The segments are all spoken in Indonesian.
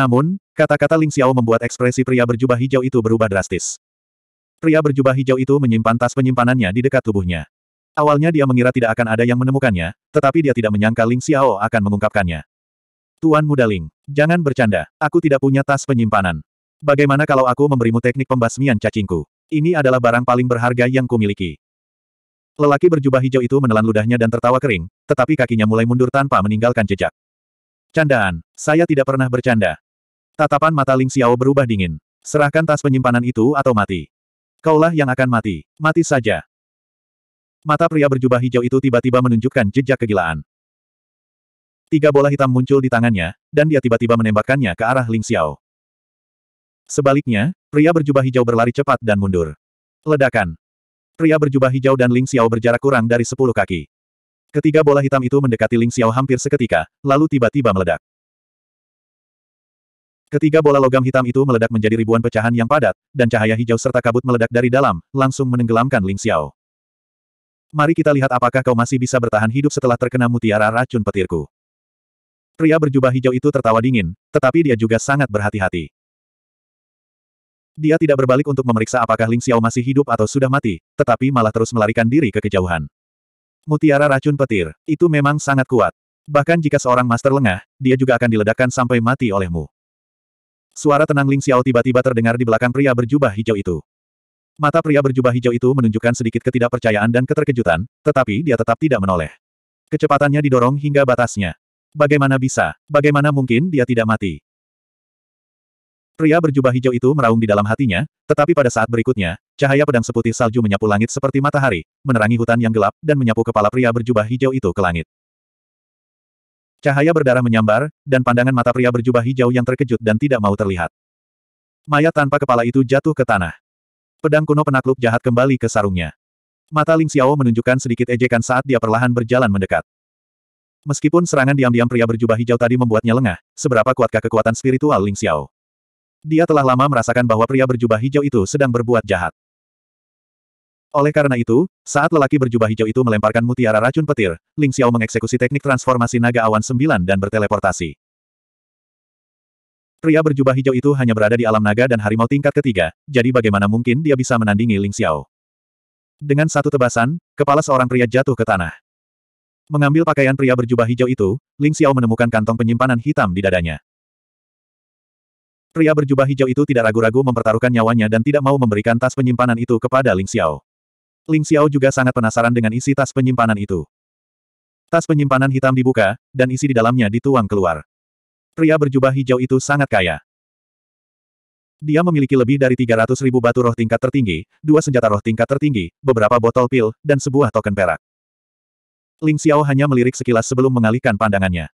Namun, kata-kata Ling Xiao membuat ekspresi pria berjubah hijau itu berubah drastis. Pria berjubah hijau itu menyimpan tas penyimpanannya di dekat tubuhnya. Awalnya dia mengira tidak akan ada yang menemukannya, tetapi dia tidak menyangka Ling Xiao akan mengungkapkannya. Tuan Muda Ling, jangan bercanda, aku tidak punya tas penyimpanan. Bagaimana kalau aku memberimu teknik pembasmian cacingku? Ini adalah barang paling berharga yang kumiliki. Lelaki berjubah hijau itu menelan ludahnya dan tertawa kering, tetapi kakinya mulai mundur tanpa meninggalkan jejak. Candaan, saya tidak pernah bercanda. Tatapan mata Ling Xiao berubah dingin. Serahkan tas penyimpanan itu atau mati. Kaulah yang akan mati. Mati saja. Mata pria berjubah hijau itu tiba-tiba menunjukkan jejak kegilaan. Tiga bola hitam muncul di tangannya, dan dia tiba-tiba menembakkannya ke arah Ling Xiao. Sebaliknya, pria berjubah hijau berlari cepat dan mundur. Ledakan. Pria berjubah hijau dan Ling Xiao berjarak kurang dari sepuluh kaki. Ketiga bola hitam itu mendekati Ling Xiao hampir seketika, lalu tiba-tiba meledak. Ketiga bola logam hitam itu meledak menjadi ribuan pecahan yang padat, dan cahaya hijau serta kabut meledak dari dalam, langsung menenggelamkan Ling Xiao. Mari kita lihat apakah kau masih bisa bertahan hidup setelah terkena mutiara racun petirku. Pria berjubah hijau itu tertawa dingin, tetapi dia juga sangat berhati-hati. Dia tidak berbalik untuk memeriksa apakah Ling Xiao masih hidup atau sudah mati, tetapi malah terus melarikan diri ke kejauhan. Mutiara racun petir, itu memang sangat kuat. Bahkan jika seorang master lengah, dia juga akan diledakkan sampai mati olehmu. Suara tenang Ling Xiao tiba-tiba terdengar di belakang pria berjubah hijau itu. Mata pria berjubah hijau itu menunjukkan sedikit ketidakpercayaan dan keterkejutan, tetapi dia tetap tidak menoleh. Kecepatannya didorong hingga batasnya. Bagaimana bisa? Bagaimana mungkin dia tidak mati? Pria berjubah hijau itu meraung di dalam hatinya, tetapi pada saat berikutnya, cahaya pedang seputih salju menyapu langit seperti matahari, menerangi hutan yang gelap, dan menyapu kepala pria berjubah hijau itu ke langit. Cahaya berdarah menyambar, dan pandangan mata pria berjubah hijau yang terkejut dan tidak mau terlihat. Mayat tanpa kepala itu jatuh ke tanah. Pedang kuno penakluk jahat kembali ke sarungnya. Mata Ling Xiao menunjukkan sedikit ejekan saat dia perlahan berjalan mendekat. Meskipun serangan diam-diam pria berjubah hijau tadi membuatnya lengah, seberapa kuatkah kekuatan spiritual Ling Xiao? Dia telah lama merasakan bahwa pria berjubah hijau itu sedang berbuat jahat. Oleh karena itu, saat lelaki berjubah hijau itu melemparkan mutiara racun petir, Ling Xiao mengeksekusi teknik transformasi naga awan sembilan dan berteleportasi. Pria berjubah hijau itu hanya berada di alam naga dan harimau tingkat ketiga, jadi bagaimana mungkin dia bisa menandingi Ling Xiao? Dengan satu tebasan, kepala seorang pria jatuh ke tanah. Mengambil pakaian pria berjubah hijau itu, Ling Xiao menemukan kantong penyimpanan hitam di dadanya. Pria berjubah hijau itu tidak ragu-ragu mempertaruhkan nyawanya dan tidak mau memberikan tas penyimpanan itu kepada Ling Xiao. Ling Xiao juga sangat penasaran dengan isi tas penyimpanan itu. Tas penyimpanan hitam dibuka, dan isi di dalamnya dituang keluar. Pria berjubah hijau itu sangat kaya. Dia memiliki lebih dari 300 ribu batu roh tingkat tertinggi, dua senjata roh tingkat tertinggi, beberapa botol pil, dan sebuah token perak. Ling Xiao hanya melirik sekilas sebelum mengalihkan pandangannya.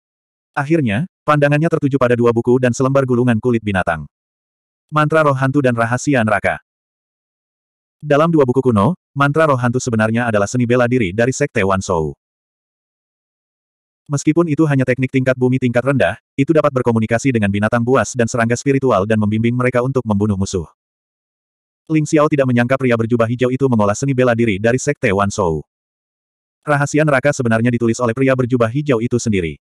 Akhirnya, pandangannya tertuju pada dua buku dan selembar gulungan kulit binatang. Mantra roh hantu dan rahasia neraka. Dalam dua buku kuno, mantra roh hantu sebenarnya adalah seni bela diri dari Sekte Wan Wanshou. Meskipun itu hanya teknik tingkat bumi tingkat rendah, itu dapat berkomunikasi dengan binatang buas dan serangga spiritual dan membimbing mereka untuk membunuh musuh. Ling Xiao tidak menyangka pria berjubah hijau itu mengolah seni bela diri dari Sekte Wan Wanshou. Rahasia neraka sebenarnya ditulis oleh pria berjubah hijau itu sendiri.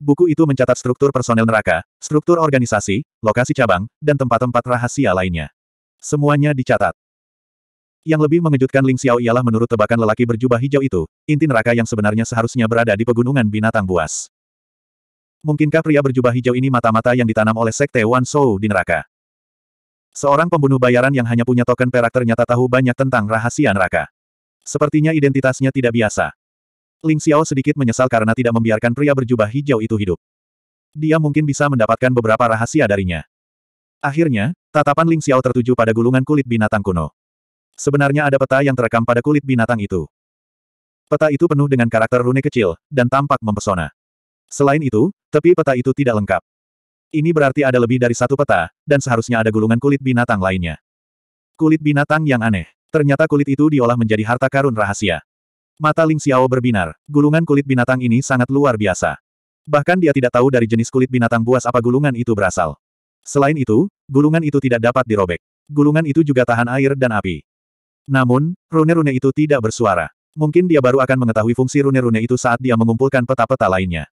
Buku itu mencatat struktur personel neraka, struktur organisasi, lokasi cabang, dan tempat-tempat rahasia lainnya. Semuanya dicatat. Yang lebih mengejutkan Ling Xiao ialah menurut tebakan lelaki berjubah hijau itu, inti neraka yang sebenarnya seharusnya berada di pegunungan binatang buas. Mungkinkah pria berjubah hijau ini mata-mata yang ditanam oleh sekte Wan Shou di neraka? Seorang pembunuh bayaran yang hanya punya token perak ternyata tahu banyak tentang rahasia neraka. Sepertinya identitasnya tidak biasa. Ling Xiao sedikit menyesal karena tidak membiarkan pria berjubah hijau itu hidup. Dia mungkin bisa mendapatkan beberapa rahasia darinya. Akhirnya, tatapan Ling Xiao tertuju pada gulungan kulit binatang kuno. Sebenarnya ada peta yang terekam pada kulit binatang itu. Peta itu penuh dengan karakter rune kecil, dan tampak mempesona. Selain itu, tepi peta itu tidak lengkap. Ini berarti ada lebih dari satu peta, dan seharusnya ada gulungan kulit binatang lainnya. Kulit binatang yang aneh. Ternyata kulit itu diolah menjadi harta karun rahasia. Mata Ling Xiao berbinar. Gulungan kulit binatang ini sangat luar biasa. Bahkan dia tidak tahu dari jenis kulit binatang buas apa gulungan itu berasal. Selain itu, gulungan itu tidak dapat dirobek. Gulungan itu juga tahan air dan api. Namun, rune-rune itu tidak bersuara. Mungkin dia baru akan mengetahui fungsi rune-rune itu saat dia mengumpulkan peta-peta lainnya.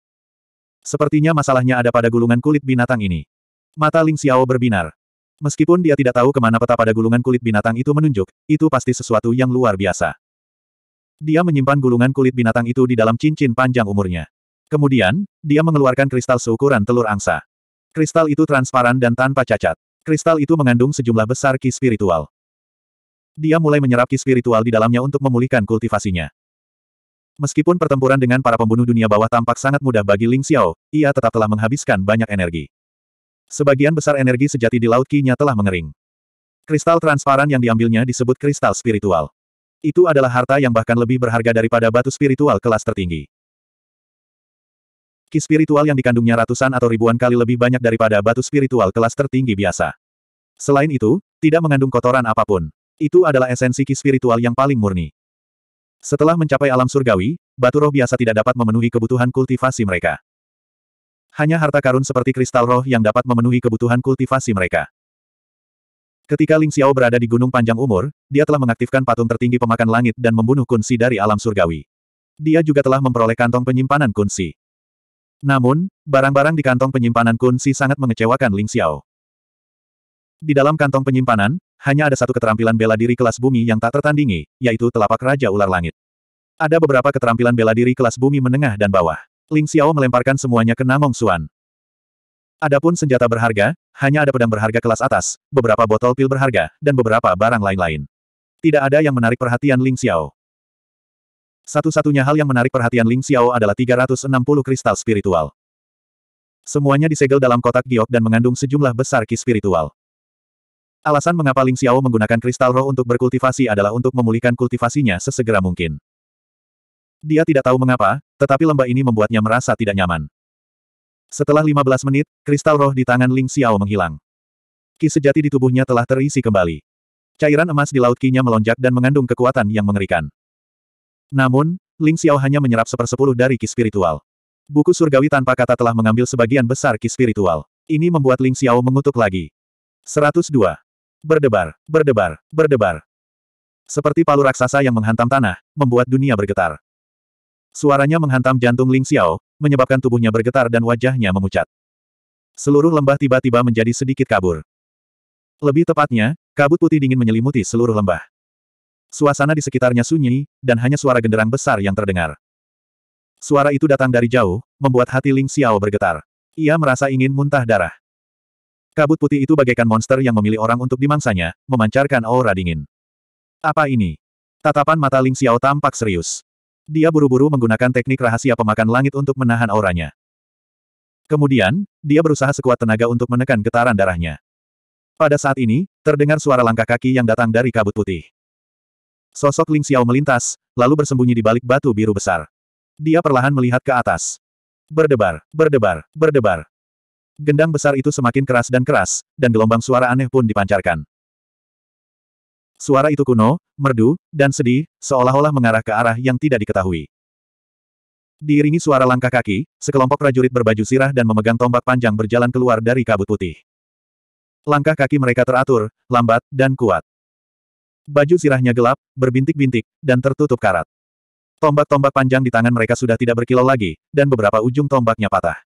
Sepertinya masalahnya ada pada gulungan kulit binatang ini. Mata Ling Xiao berbinar. Meskipun dia tidak tahu kemana peta pada gulungan kulit binatang itu menunjuk, itu pasti sesuatu yang luar biasa. Dia menyimpan gulungan kulit binatang itu di dalam cincin panjang umurnya. Kemudian, dia mengeluarkan kristal seukuran telur angsa. Kristal itu transparan dan tanpa cacat. Kristal itu mengandung sejumlah besar ki spiritual. Dia mulai menyerap ki spiritual di dalamnya untuk memulihkan kultivasinya. Meskipun pertempuran dengan para pembunuh dunia bawah tampak sangat mudah bagi Ling Xiao, ia tetap telah menghabiskan banyak energi. Sebagian besar energi sejati di laut kinya telah mengering. Kristal transparan yang diambilnya disebut kristal spiritual. Itu adalah harta yang bahkan lebih berharga daripada batu spiritual kelas tertinggi. Ki spiritual yang dikandungnya ratusan atau ribuan kali lebih banyak daripada batu spiritual kelas tertinggi biasa. Selain itu, tidak mengandung kotoran apapun. Itu adalah esensi ki spiritual yang paling murni. Setelah mencapai alam surgawi, batu roh biasa tidak dapat memenuhi kebutuhan kultivasi mereka. Hanya harta karun seperti kristal roh yang dapat memenuhi kebutuhan kultivasi mereka. Ketika Ling Xiao berada di Gunung Panjang Umur, dia telah mengaktifkan patung tertinggi pemakan langit dan membunuh kunsi dari alam surgawi. Dia juga telah memperoleh kantong penyimpanan kunsi. Namun, barang-barang di kantong penyimpanan kunsi sangat mengecewakan Ling Xiao. Di dalam kantong penyimpanan, hanya ada satu keterampilan bela diri kelas bumi yang tak tertandingi, yaitu telapak Raja Ular Langit. Ada beberapa keterampilan bela diri kelas bumi menengah dan bawah. Ling Xiao melemparkan semuanya ke Namong Xuan. Adapun senjata berharga, hanya ada pedang berharga kelas atas, beberapa botol pil berharga, dan beberapa barang lain-lain. Tidak ada yang menarik perhatian Ling Xiao. Satu-satunya hal yang menarik perhatian Ling Xiao adalah 360 kristal spiritual. Semuanya disegel dalam kotak giok dan mengandung sejumlah besar ki spiritual. Alasan mengapa Ling Xiao menggunakan kristal roh untuk berkultivasi adalah untuk memulihkan kultivasinya sesegera mungkin. Dia tidak tahu mengapa, tetapi lembah ini membuatnya merasa tidak nyaman. Setelah 15 menit, kristal roh di tangan Ling Xiao menghilang. Ki sejati di tubuhnya telah terisi kembali. Cairan emas di laut kinya melonjak dan mengandung kekuatan yang mengerikan. Namun, Ling Xiao hanya menyerap sepersepuluh dari ki spiritual. Buku surgawi tanpa kata telah mengambil sebagian besar ki spiritual. Ini membuat Ling Xiao mengutuk lagi. 102 berdebar, berdebar, berdebar. Seperti palu raksasa yang menghantam tanah, membuat dunia bergetar. Suaranya menghantam jantung Ling Xiao, menyebabkan tubuhnya bergetar dan wajahnya memucat. Seluruh lembah tiba-tiba menjadi sedikit kabur. Lebih tepatnya, kabut putih dingin menyelimuti seluruh lembah. Suasana di sekitarnya sunyi, dan hanya suara genderang besar yang terdengar. Suara itu datang dari jauh, membuat hati Ling Xiao bergetar. Ia merasa ingin muntah darah. Kabut putih itu bagaikan monster yang memilih orang untuk dimangsanya, memancarkan aura dingin. Apa ini? Tatapan mata Ling Xiao tampak serius. Dia buru-buru menggunakan teknik rahasia pemakan langit untuk menahan auranya. Kemudian, dia berusaha sekuat tenaga untuk menekan getaran darahnya. Pada saat ini, terdengar suara langkah kaki yang datang dari kabut putih. Sosok Ling Xiao melintas, lalu bersembunyi di balik batu biru besar. Dia perlahan melihat ke atas. Berdebar, berdebar, berdebar. Gendang besar itu semakin keras dan keras, dan gelombang suara aneh pun dipancarkan. Suara itu kuno, merdu, dan sedih, seolah-olah mengarah ke arah yang tidak diketahui. Diiringi suara langkah kaki, sekelompok prajurit berbaju sirah dan memegang tombak panjang berjalan keluar dari kabut putih. Langkah kaki mereka teratur, lambat, dan kuat. Baju sirahnya gelap, berbintik-bintik, dan tertutup karat. Tombak-tombak panjang di tangan mereka sudah tidak berkilau lagi, dan beberapa ujung tombaknya patah.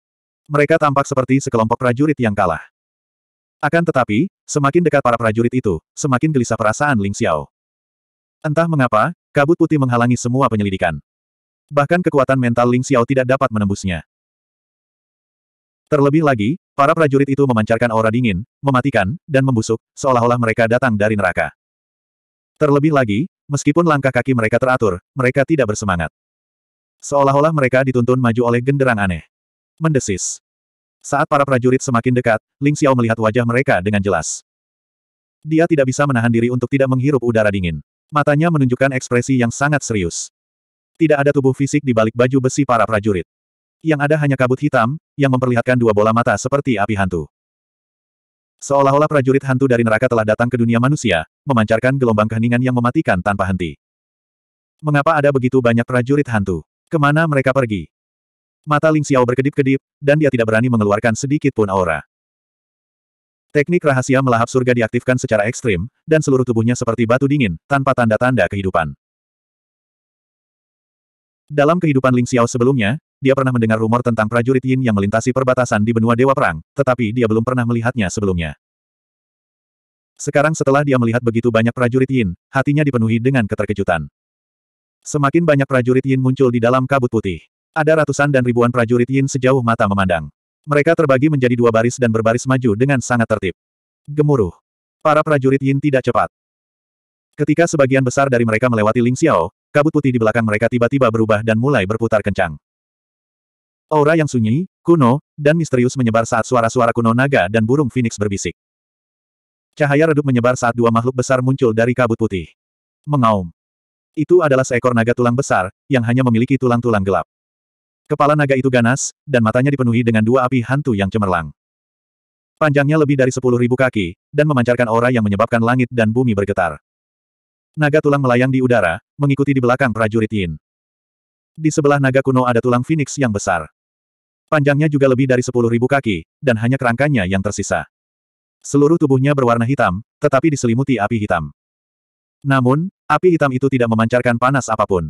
Mereka tampak seperti sekelompok prajurit yang kalah. Akan tetapi, semakin dekat para prajurit itu, semakin gelisah perasaan Ling Xiao. Entah mengapa, kabut putih menghalangi semua penyelidikan. Bahkan kekuatan mental Ling Xiao tidak dapat menembusnya. Terlebih lagi, para prajurit itu memancarkan aura dingin, mematikan, dan membusuk, seolah-olah mereka datang dari neraka. Terlebih lagi, meskipun langkah kaki mereka teratur, mereka tidak bersemangat. Seolah-olah mereka dituntun maju oleh genderang aneh mendesis. Saat para prajurit semakin dekat, Ling Xiao melihat wajah mereka dengan jelas. Dia tidak bisa menahan diri untuk tidak menghirup udara dingin. Matanya menunjukkan ekspresi yang sangat serius. Tidak ada tubuh fisik di balik baju besi para prajurit. Yang ada hanya kabut hitam, yang memperlihatkan dua bola mata seperti api hantu. Seolah-olah prajurit hantu dari neraka telah datang ke dunia manusia, memancarkan gelombang keheningan yang mematikan tanpa henti. Mengapa ada begitu banyak prajurit hantu? Kemana mereka pergi? Mata Ling Xiao berkedip-kedip, dan dia tidak berani mengeluarkan sedikit pun aura. Teknik rahasia melahap surga diaktifkan secara ekstrim, dan seluruh tubuhnya seperti batu dingin, tanpa tanda-tanda kehidupan. Dalam kehidupan Ling Xiao sebelumnya, dia pernah mendengar rumor tentang prajurit Yin yang melintasi perbatasan di benua Dewa Perang, tetapi dia belum pernah melihatnya sebelumnya. Sekarang setelah dia melihat begitu banyak prajurit Yin, hatinya dipenuhi dengan keterkejutan. Semakin banyak prajurit Yin muncul di dalam kabut putih. Ada ratusan dan ribuan prajurit Yin sejauh mata memandang. Mereka terbagi menjadi dua baris dan berbaris maju dengan sangat tertib. Gemuruh. Para prajurit Yin tidak cepat. Ketika sebagian besar dari mereka melewati Ling Xiao, kabut putih di belakang mereka tiba-tiba berubah dan mulai berputar kencang. Aura yang sunyi, kuno, dan misterius menyebar saat suara-suara kuno naga dan burung phoenix berbisik. Cahaya redup menyebar saat dua makhluk besar muncul dari kabut putih. Mengaum. Itu adalah seekor naga tulang besar, yang hanya memiliki tulang-tulang gelap. Kepala naga itu ganas, dan matanya dipenuhi dengan dua api hantu yang cemerlang. Panjangnya lebih dari sepuluh ribu kaki, dan memancarkan aura yang menyebabkan langit dan bumi bergetar. Naga tulang melayang di udara, mengikuti di belakang prajurit Yin. Di sebelah naga kuno ada tulang phoenix yang besar. Panjangnya juga lebih dari sepuluh ribu kaki, dan hanya kerangkanya yang tersisa. Seluruh tubuhnya berwarna hitam, tetapi diselimuti api hitam. Namun, api hitam itu tidak memancarkan panas apapun.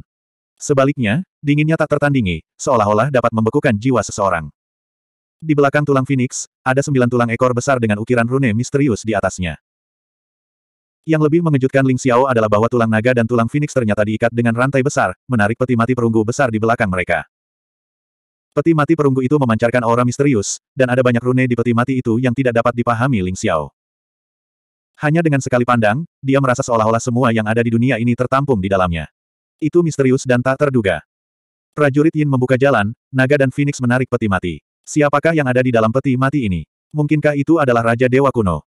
Sebaliknya, dinginnya tak tertandingi, seolah-olah dapat membekukan jiwa seseorang. Di belakang tulang Phoenix, ada sembilan tulang ekor besar dengan ukiran rune misterius di atasnya. Yang lebih mengejutkan Ling Xiao adalah bahwa tulang naga dan tulang Phoenix ternyata diikat dengan rantai besar, menarik peti mati perunggu besar di belakang mereka. Peti mati perunggu itu memancarkan aura misterius, dan ada banyak rune di peti mati itu yang tidak dapat dipahami Ling Xiao. Hanya dengan sekali pandang, dia merasa seolah-olah semua yang ada di dunia ini tertampung di dalamnya. Itu misterius dan tak terduga. Prajurit Yin membuka jalan, naga dan Phoenix menarik peti mati. Siapakah yang ada di dalam peti mati ini? Mungkinkah itu adalah Raja Dewa Kuno?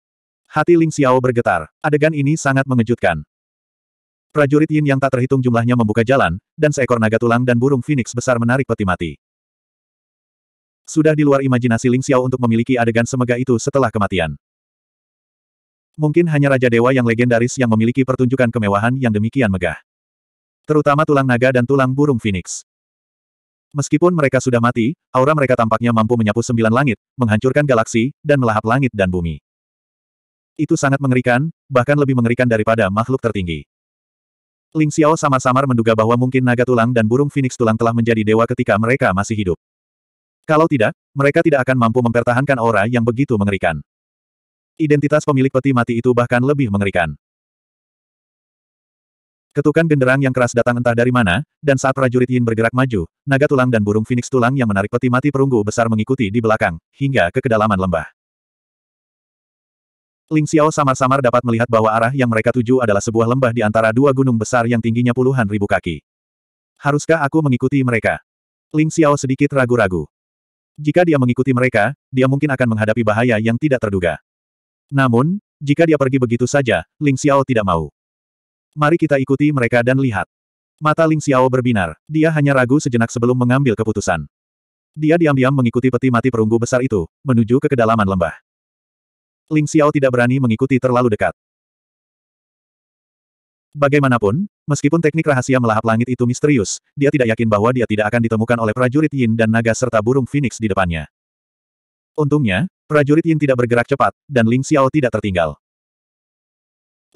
Hati Ling Xiao bergetar. Adegan ini sangat mengejutkan. Prajurit Yin yang tak terhitung jumlahnya membuka jalan, dan seekor naga tulang dan burung Phoenix besar menarik peti mati. Sudah di luar imajinasi Ling Xiao untuk memiliki adegan semega itu setelah kematian. Mungkin hanya Raja Dewa yang legendaris yang memiliki pertunjukan kemewahan yang demikian megah. Terutama tulang naga dan tulang burung phoenix. Meskipun mereka sudah mati, aura mereka tampaknya mampu menyapu sembilan langit, menghancurkan galaksi, dan melahap langit dan bumi. Itu sangat mengerikan, bahkan lebih mengerikan daripada makhluk tertinggi. Ling Xiao samar-samar menduga bahwa mungkin naga tulang dan burung phoenix tulang telah menjadi dewa ketika mereka masih hidup. Kalau tidak, mereka tidak akan mampu mempertahankan aura yang begitu mengerikan. Identitas pemilik peti mati itu bahkan lebih mengerikan. Ketukan genderang yang keras datang entah dari mana, dan saat prajurit Yin bergerak maju, naga tulang dan burung Phoenix tulang yang menarik peti mati perunggu besar mengikuti di belakang, hingga ke kedalaman lembah. Ling Xiao samar-samar dapat melihat bahwa arah yang mereka tuju adalah sebuah lembah di antara dua gunung besar yang tingginya puluhan ribu kaki. Haruskah aku mengikuti mereka? Ling Xiao sedikit ragu-ragu. Jika dia mengikuti mereka, dia mungkin akan menghadapi bahaya yang tidak terduga. Namun, jika dia pergi begitu saja, Ling Xiao tidak mau. Mari kita ikuti mereka dan lihat. Mata Ling Xiao berbinar. Dia hanya ragu sejenak sebelum mengambil keputusan. Dia diam-diam mengikuti peti mati perunggu besar itu, menuju ke kedalaman lembah. Ling Xiao tidak berani mengikuti terlalu dekat. Bagaimanapun, meskipun teknik rahasia melahap langit itu misterius, dia tidak yakin bahwa dia tidak akan ditemukan oleh prajurit Yin dan naga serta burung Phoenix di depannya. Untungnya, prajurit Yin tidak bergerak cepat, dan Ling Xiao tidak tertinggal.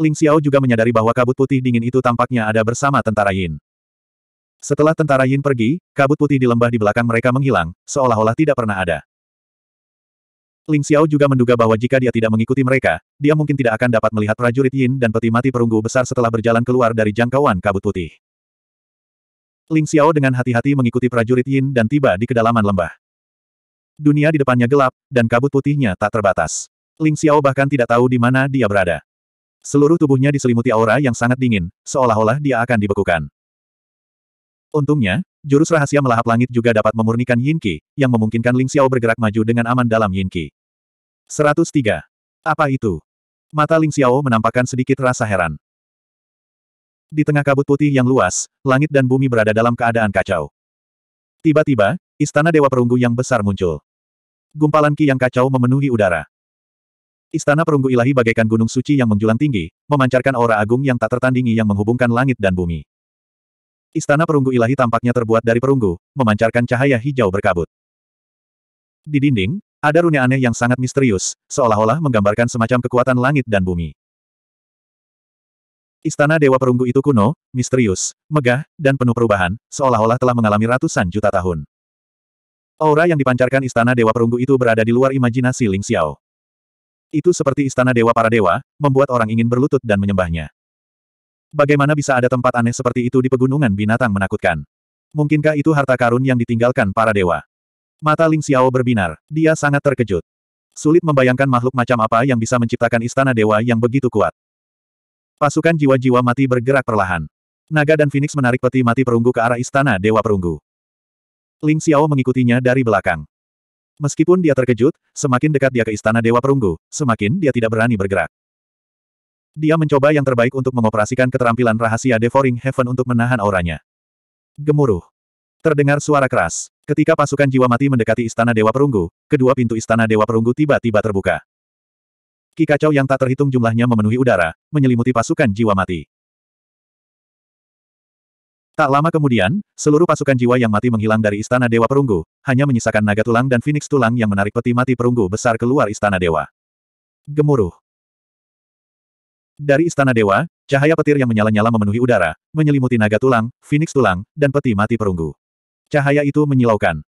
Ling Xiao juga menyadari bahwa kabut putih dingin itu tampaknya ada bersama tentara Yin. Setelah tentara Yin pergi, kabut putih di lembah di belakang mereka menghilang, seolah-olah tidak pernah ada. Ling Xiao juga menduga bahwa jika dia tidak mengikuti mereka, dia mungkin tidak akan dapat melihat prajurit Yin dan peti mati perunggu besar setelah berjalan keluar dari jangkauan kabut putih. Ling Xiao dengan hati-hati mengikuti prajurit Yin dan tiba di kedalaman lembah. Dunia di depannya gelap, dan kabut putihnya tak terbatas. Ling Xiao bahkan tidak tahu di mana dia berada. Seluruh tubuhnya diselimuti aura yang sangat dingin, seolah-olah dia akan dibekukan. Untungnya, jurus rahasia melahap langit juga dapat memurnikan Yin Qi, yang memungkinkan Ling Xiao bergerak maju dengan aman dalam Yin Qi. 103. Apa itu? Mata Ling Xiao menampakkan sedikit rasa heran. Di tengah kabut putih yang luas, langit dan bumi berada dalam keadaan kacau. Tiba-tiba, istana Dewa Perunggu yang besar muncul. Gumpalan Ki yang kacau memenuhi udara. Istana perunggu ilahi bagaikan gunung suci yang menjulang tinggi, memancarkan aura agung yang tak tertandingi yang menghubungkan langit dan bumi. Istana perunggu ilahi tampaknya terbuat dari perunggu, memancarkan cahaya hijau berkabut. Di dinding, ada rune aneh yang sangat misterius, seolah-olah menggambarkan semacam kekuatan langit dan bumi. Istana Dewa Perunggu itu kuno, misterius, megah, dan penuh perubahan, seolah-olah telah mengalami ratusan juta tahun. Aura yang dipancarkan Istana Dewa Perunggu itu berada di luar imajinasi Ling Xiao. Itu seperti istana dewa para dewa, membuat orang ingin berlutut dan menyembahnya. Bagaimana bisa ada tempat aneh seperti itu di pegunungan binatang menakutkan? Mungkinkah itu harta karun yang ditinggalkan para dewa? Mata Ling Xiao berbinar, dia sangat terkejut. Sulit membayangkan makhluk macam apa yang bisa menciptakan istana dewa yang begitu kuat. Pasukan jiwa-jiwa mati bergerak perlahan. Naga dan Phoenix menarik peti mati perunggu ke arah istana dewa perunggu. Ling Xiao mengikutinya dari belakang. Meskipun dia terkejut, semakin dekat dia ke istana Dewa Perunggu, semakin dia tidak berani bergerak. Dia mencoba yang terbaik untuk mengoperasikan keterampilan rahasia Devouring Heaven untuk menahan auranya. Gemuruh. Terdengar suara keras. Ketika pasukan jiwa mati mendekati istana Dewa Perunggu, kedua pintu istana Dewa Perunggu tiba-tiba terbuka. Kikacau yang tak terhitung jumlahnya memenuhi udara, menyelimuti pasukan jiwa mati. Tak lama kemudian, seluruh pasukan jiwa yang mati menghilang dari Istana Dewa Perunggu, hanya menyisakan naga tulang dan Phoenix tulang yang menarik peti mati perunggu besar keluar Istana Dewa. Gemuruh. Dari Istana Dewa, cahaya petir yang menyala-nyala memenuhi udara, menyelimuti naga tulang, Phoenix tulang, dan peti mati perunggu. Cahaya itu menyilaukan.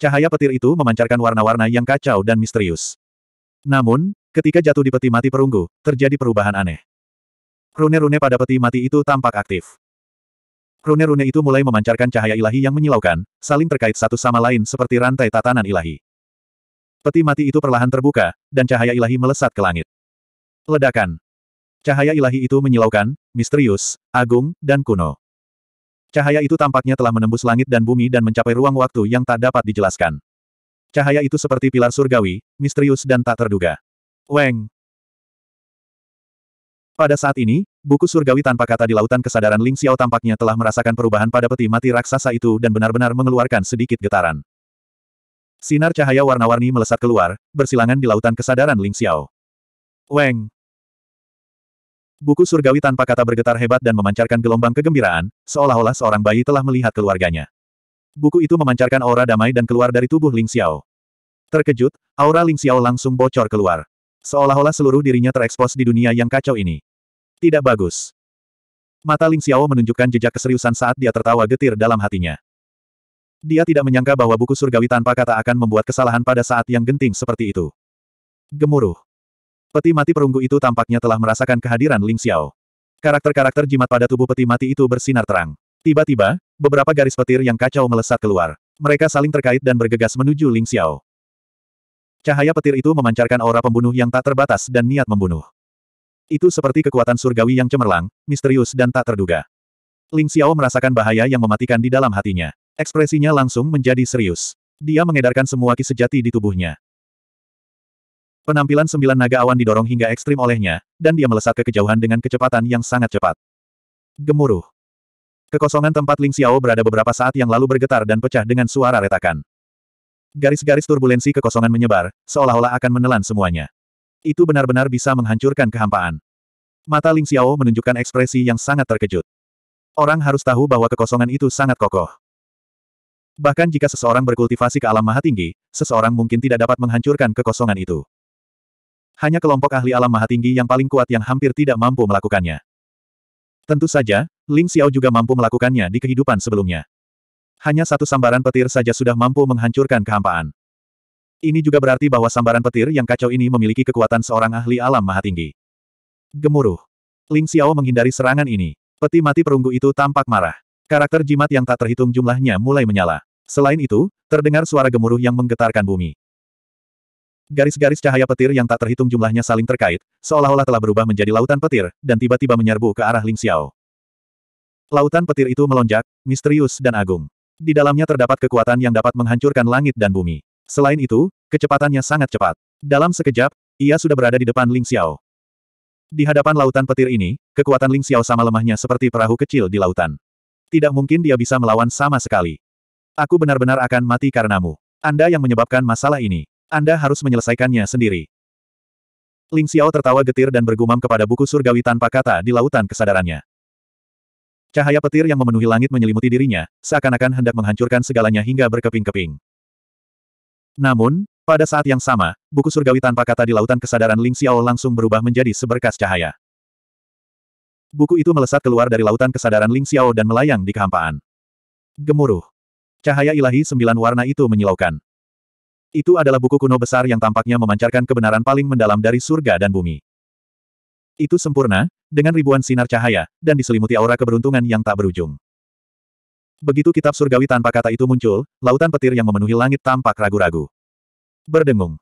Cahaya petir itu memancarkan warna-warna yang kacau dan misterius. Namun, ketika jatuh di peti mati perunggu, terjadi perubahan aneh. Rune-rune pada peti mati itu tampak aktif. Rune-rune itu mulai memancarkan cahaya ilahi yang menyilaukan, saling terkait satu sama lain seperti rantai tatanan ilahi. Peti mati itu perlahan terbuka, dan cahaya ilahi melesat ke langit. Ledakan. Cahaya ilahi itu menyilaukan, misterius, agung, dan kuno. Cahaya itu tampaknya telah menembus langit dan bumi dan mencapai ruang waktu yang tak dapat dijelaskan. Cahaya itu seperti pilar surgawi, misterius dan tak terduga. Weng. Pada saat ini, Buku surgawi tanpa kata di lautan kesadaran Ling Xiao tampaknya telah merasakan perubahan pada peti mati raksasa itu dan benar-benar mengeluarkan sedikit getaran. Sinar cahaya warna-warni melesat keluar, bersilangan di lautan kesadaran Ling Xiao. Weng! Buku surgawi tanpa kata bergetar hebat dan memancarkan gelombang kegembiraan, seolah-olah seorang bayi telah melihat keluarganya. Buku itu memancarkan aura damai dan keluar dari tubuh Ling Xiao. Terkejut, aura Ling Xiao langsung bocor keluar. Seolah-olah seluruh dirinya terekspos di dunia yang kacau ini. Tidak bagus. Mata Ling Xiao menunjukkan jejak keseriusan saat dia tertawa getir dalam hatinya. Dia tidak menyangka bahwa buku surgawi tanpa kata akan membuat kesalahan pada saat yang genting seperti itu. Gemuruh. Peti mati perunggu itu tampaknya telah merasakan kehadiran Ling Xiao. Karakter-karakter jimat pada tubuh peti mati itu bersinar terang. Tiba-tiba, beberapa garis petir yang kacau melesat keluar. Mereka saling terkait dan bergegas menuju Ling Xiao. Cahaya petir itu memancarkan aura pembunuh yang tak terbatas dan niat membunuh. Itu seperti kekuatan surgawi yang cemerlang, misterius dan tak terduga. Ling Xiao merasakan bahaya yang mematikan di dalam hatinya. Ekspresinya langsung menjadi serius. Dia mengedarkan semua ki sejati di tubuhnya. Penampilan sembilan naga awan didorong hingga ekstrim olehnya, dan dia melesat ke kejauhan dengan kecepatan yang sangat cepat. Gemuruh. Kekosongan tempat Ling Xiao berada beberapa saat yang lalu bergetar dan pecah dengan suara retakan. Garis-garis turbulensi kekosongan menyebar, seolah-olah akan menelan semuanya. Itu benar-benar bisa menghancurkan kehampaan. Mata Ling Xiao menunjukkan ekspresi yang sangat terkejut. Orang harus tahu bahwa kekosongan itu sangat kokoh. Bahkan jika seseorang berkultivasi ke alam maha tinggi, seseorang mungkin tidak dapat menghancurkan kekosongan itu. Hanya kelompok ahli alam maha tinggi yang paling kuat yang hampir tidak mampu melakukannya. Tentu saja, Ling Xiao juga mampu melakukannya di kehidupan sebelumnya. Hanya satu sambaran petir saja sudah mampu menghancurkan kehampaan. Ini juga berarti bahwa sambaran petir yang kacau ini memiliki kekuatan seorang ahli alam maha tinggi. Gemuruh. Ling Xiao menghindari serangan ini. Peti mati perunggu itu tampak marah. Karakter jimat yang tak terhitung jumlahnya mulai menyala. Selain itu, terdengar suara gemuruh yang menggetarkan bumi. Garis-garis cahaya petir yang tak terhitung jumlahnya saling terkait, seolah-olah telah berubah menjadi lautan petir, dan tiba-tiba menyerbu ke arah Ling Xiao. Lautan petir itu melonjak, misterius dan agung. Di dalamnya terdapat kekuatan yang dapat menghancurkan langit dan bumi. Selain itu, kecepatannya sangat cepat. Dalam sekejap, ia sudah berada di depan Ling Xiao. Di hadapan lautan petir ini, kekuatan Ling Xiao sama lemahnya seperti perahu kecil di lautan. Tidak mungkin dia bisa melawan sama sekali. Aku benar-benar akan mati karenamu. Anda yang menyebabkan masalah ini. Anda harus menyelesaikannya sendiri. Ling Xiao tertawa getir dan bergumam kepada buku surgawi tanpa kata di lautan kesadarannya. Cahaya petir yang memenuhi langit menyelimuti dirinya, seakan-akan hendak menghancurkan segalanya hingga berkeping-keping. Namun, pada saat yang sama, buku surgawi tanpa kata di lautan kesadaran Ling Xiao langsung berubah menjadi seberkas cahaya. Buku itu melesat keluar dari lautan kesadaran Ling Xiao dan melayang di kehampaan. Gemuruh. Cahaya ilahi sembilan warna itu menyilaukan. Itu adalah buku kuno besar yang tampaknya memancarkan kebenaran paling mendalam dari surga dan bumi. Itu sempurna, dengan ribuan sinar cahaya, dan diselimuti aura keberuntungan yang tak berujung. Begitu kitab surgawi tanpa kata itu muncul, lautan petir yang memenuhi langit tampak ragu-ragu. Berdengung.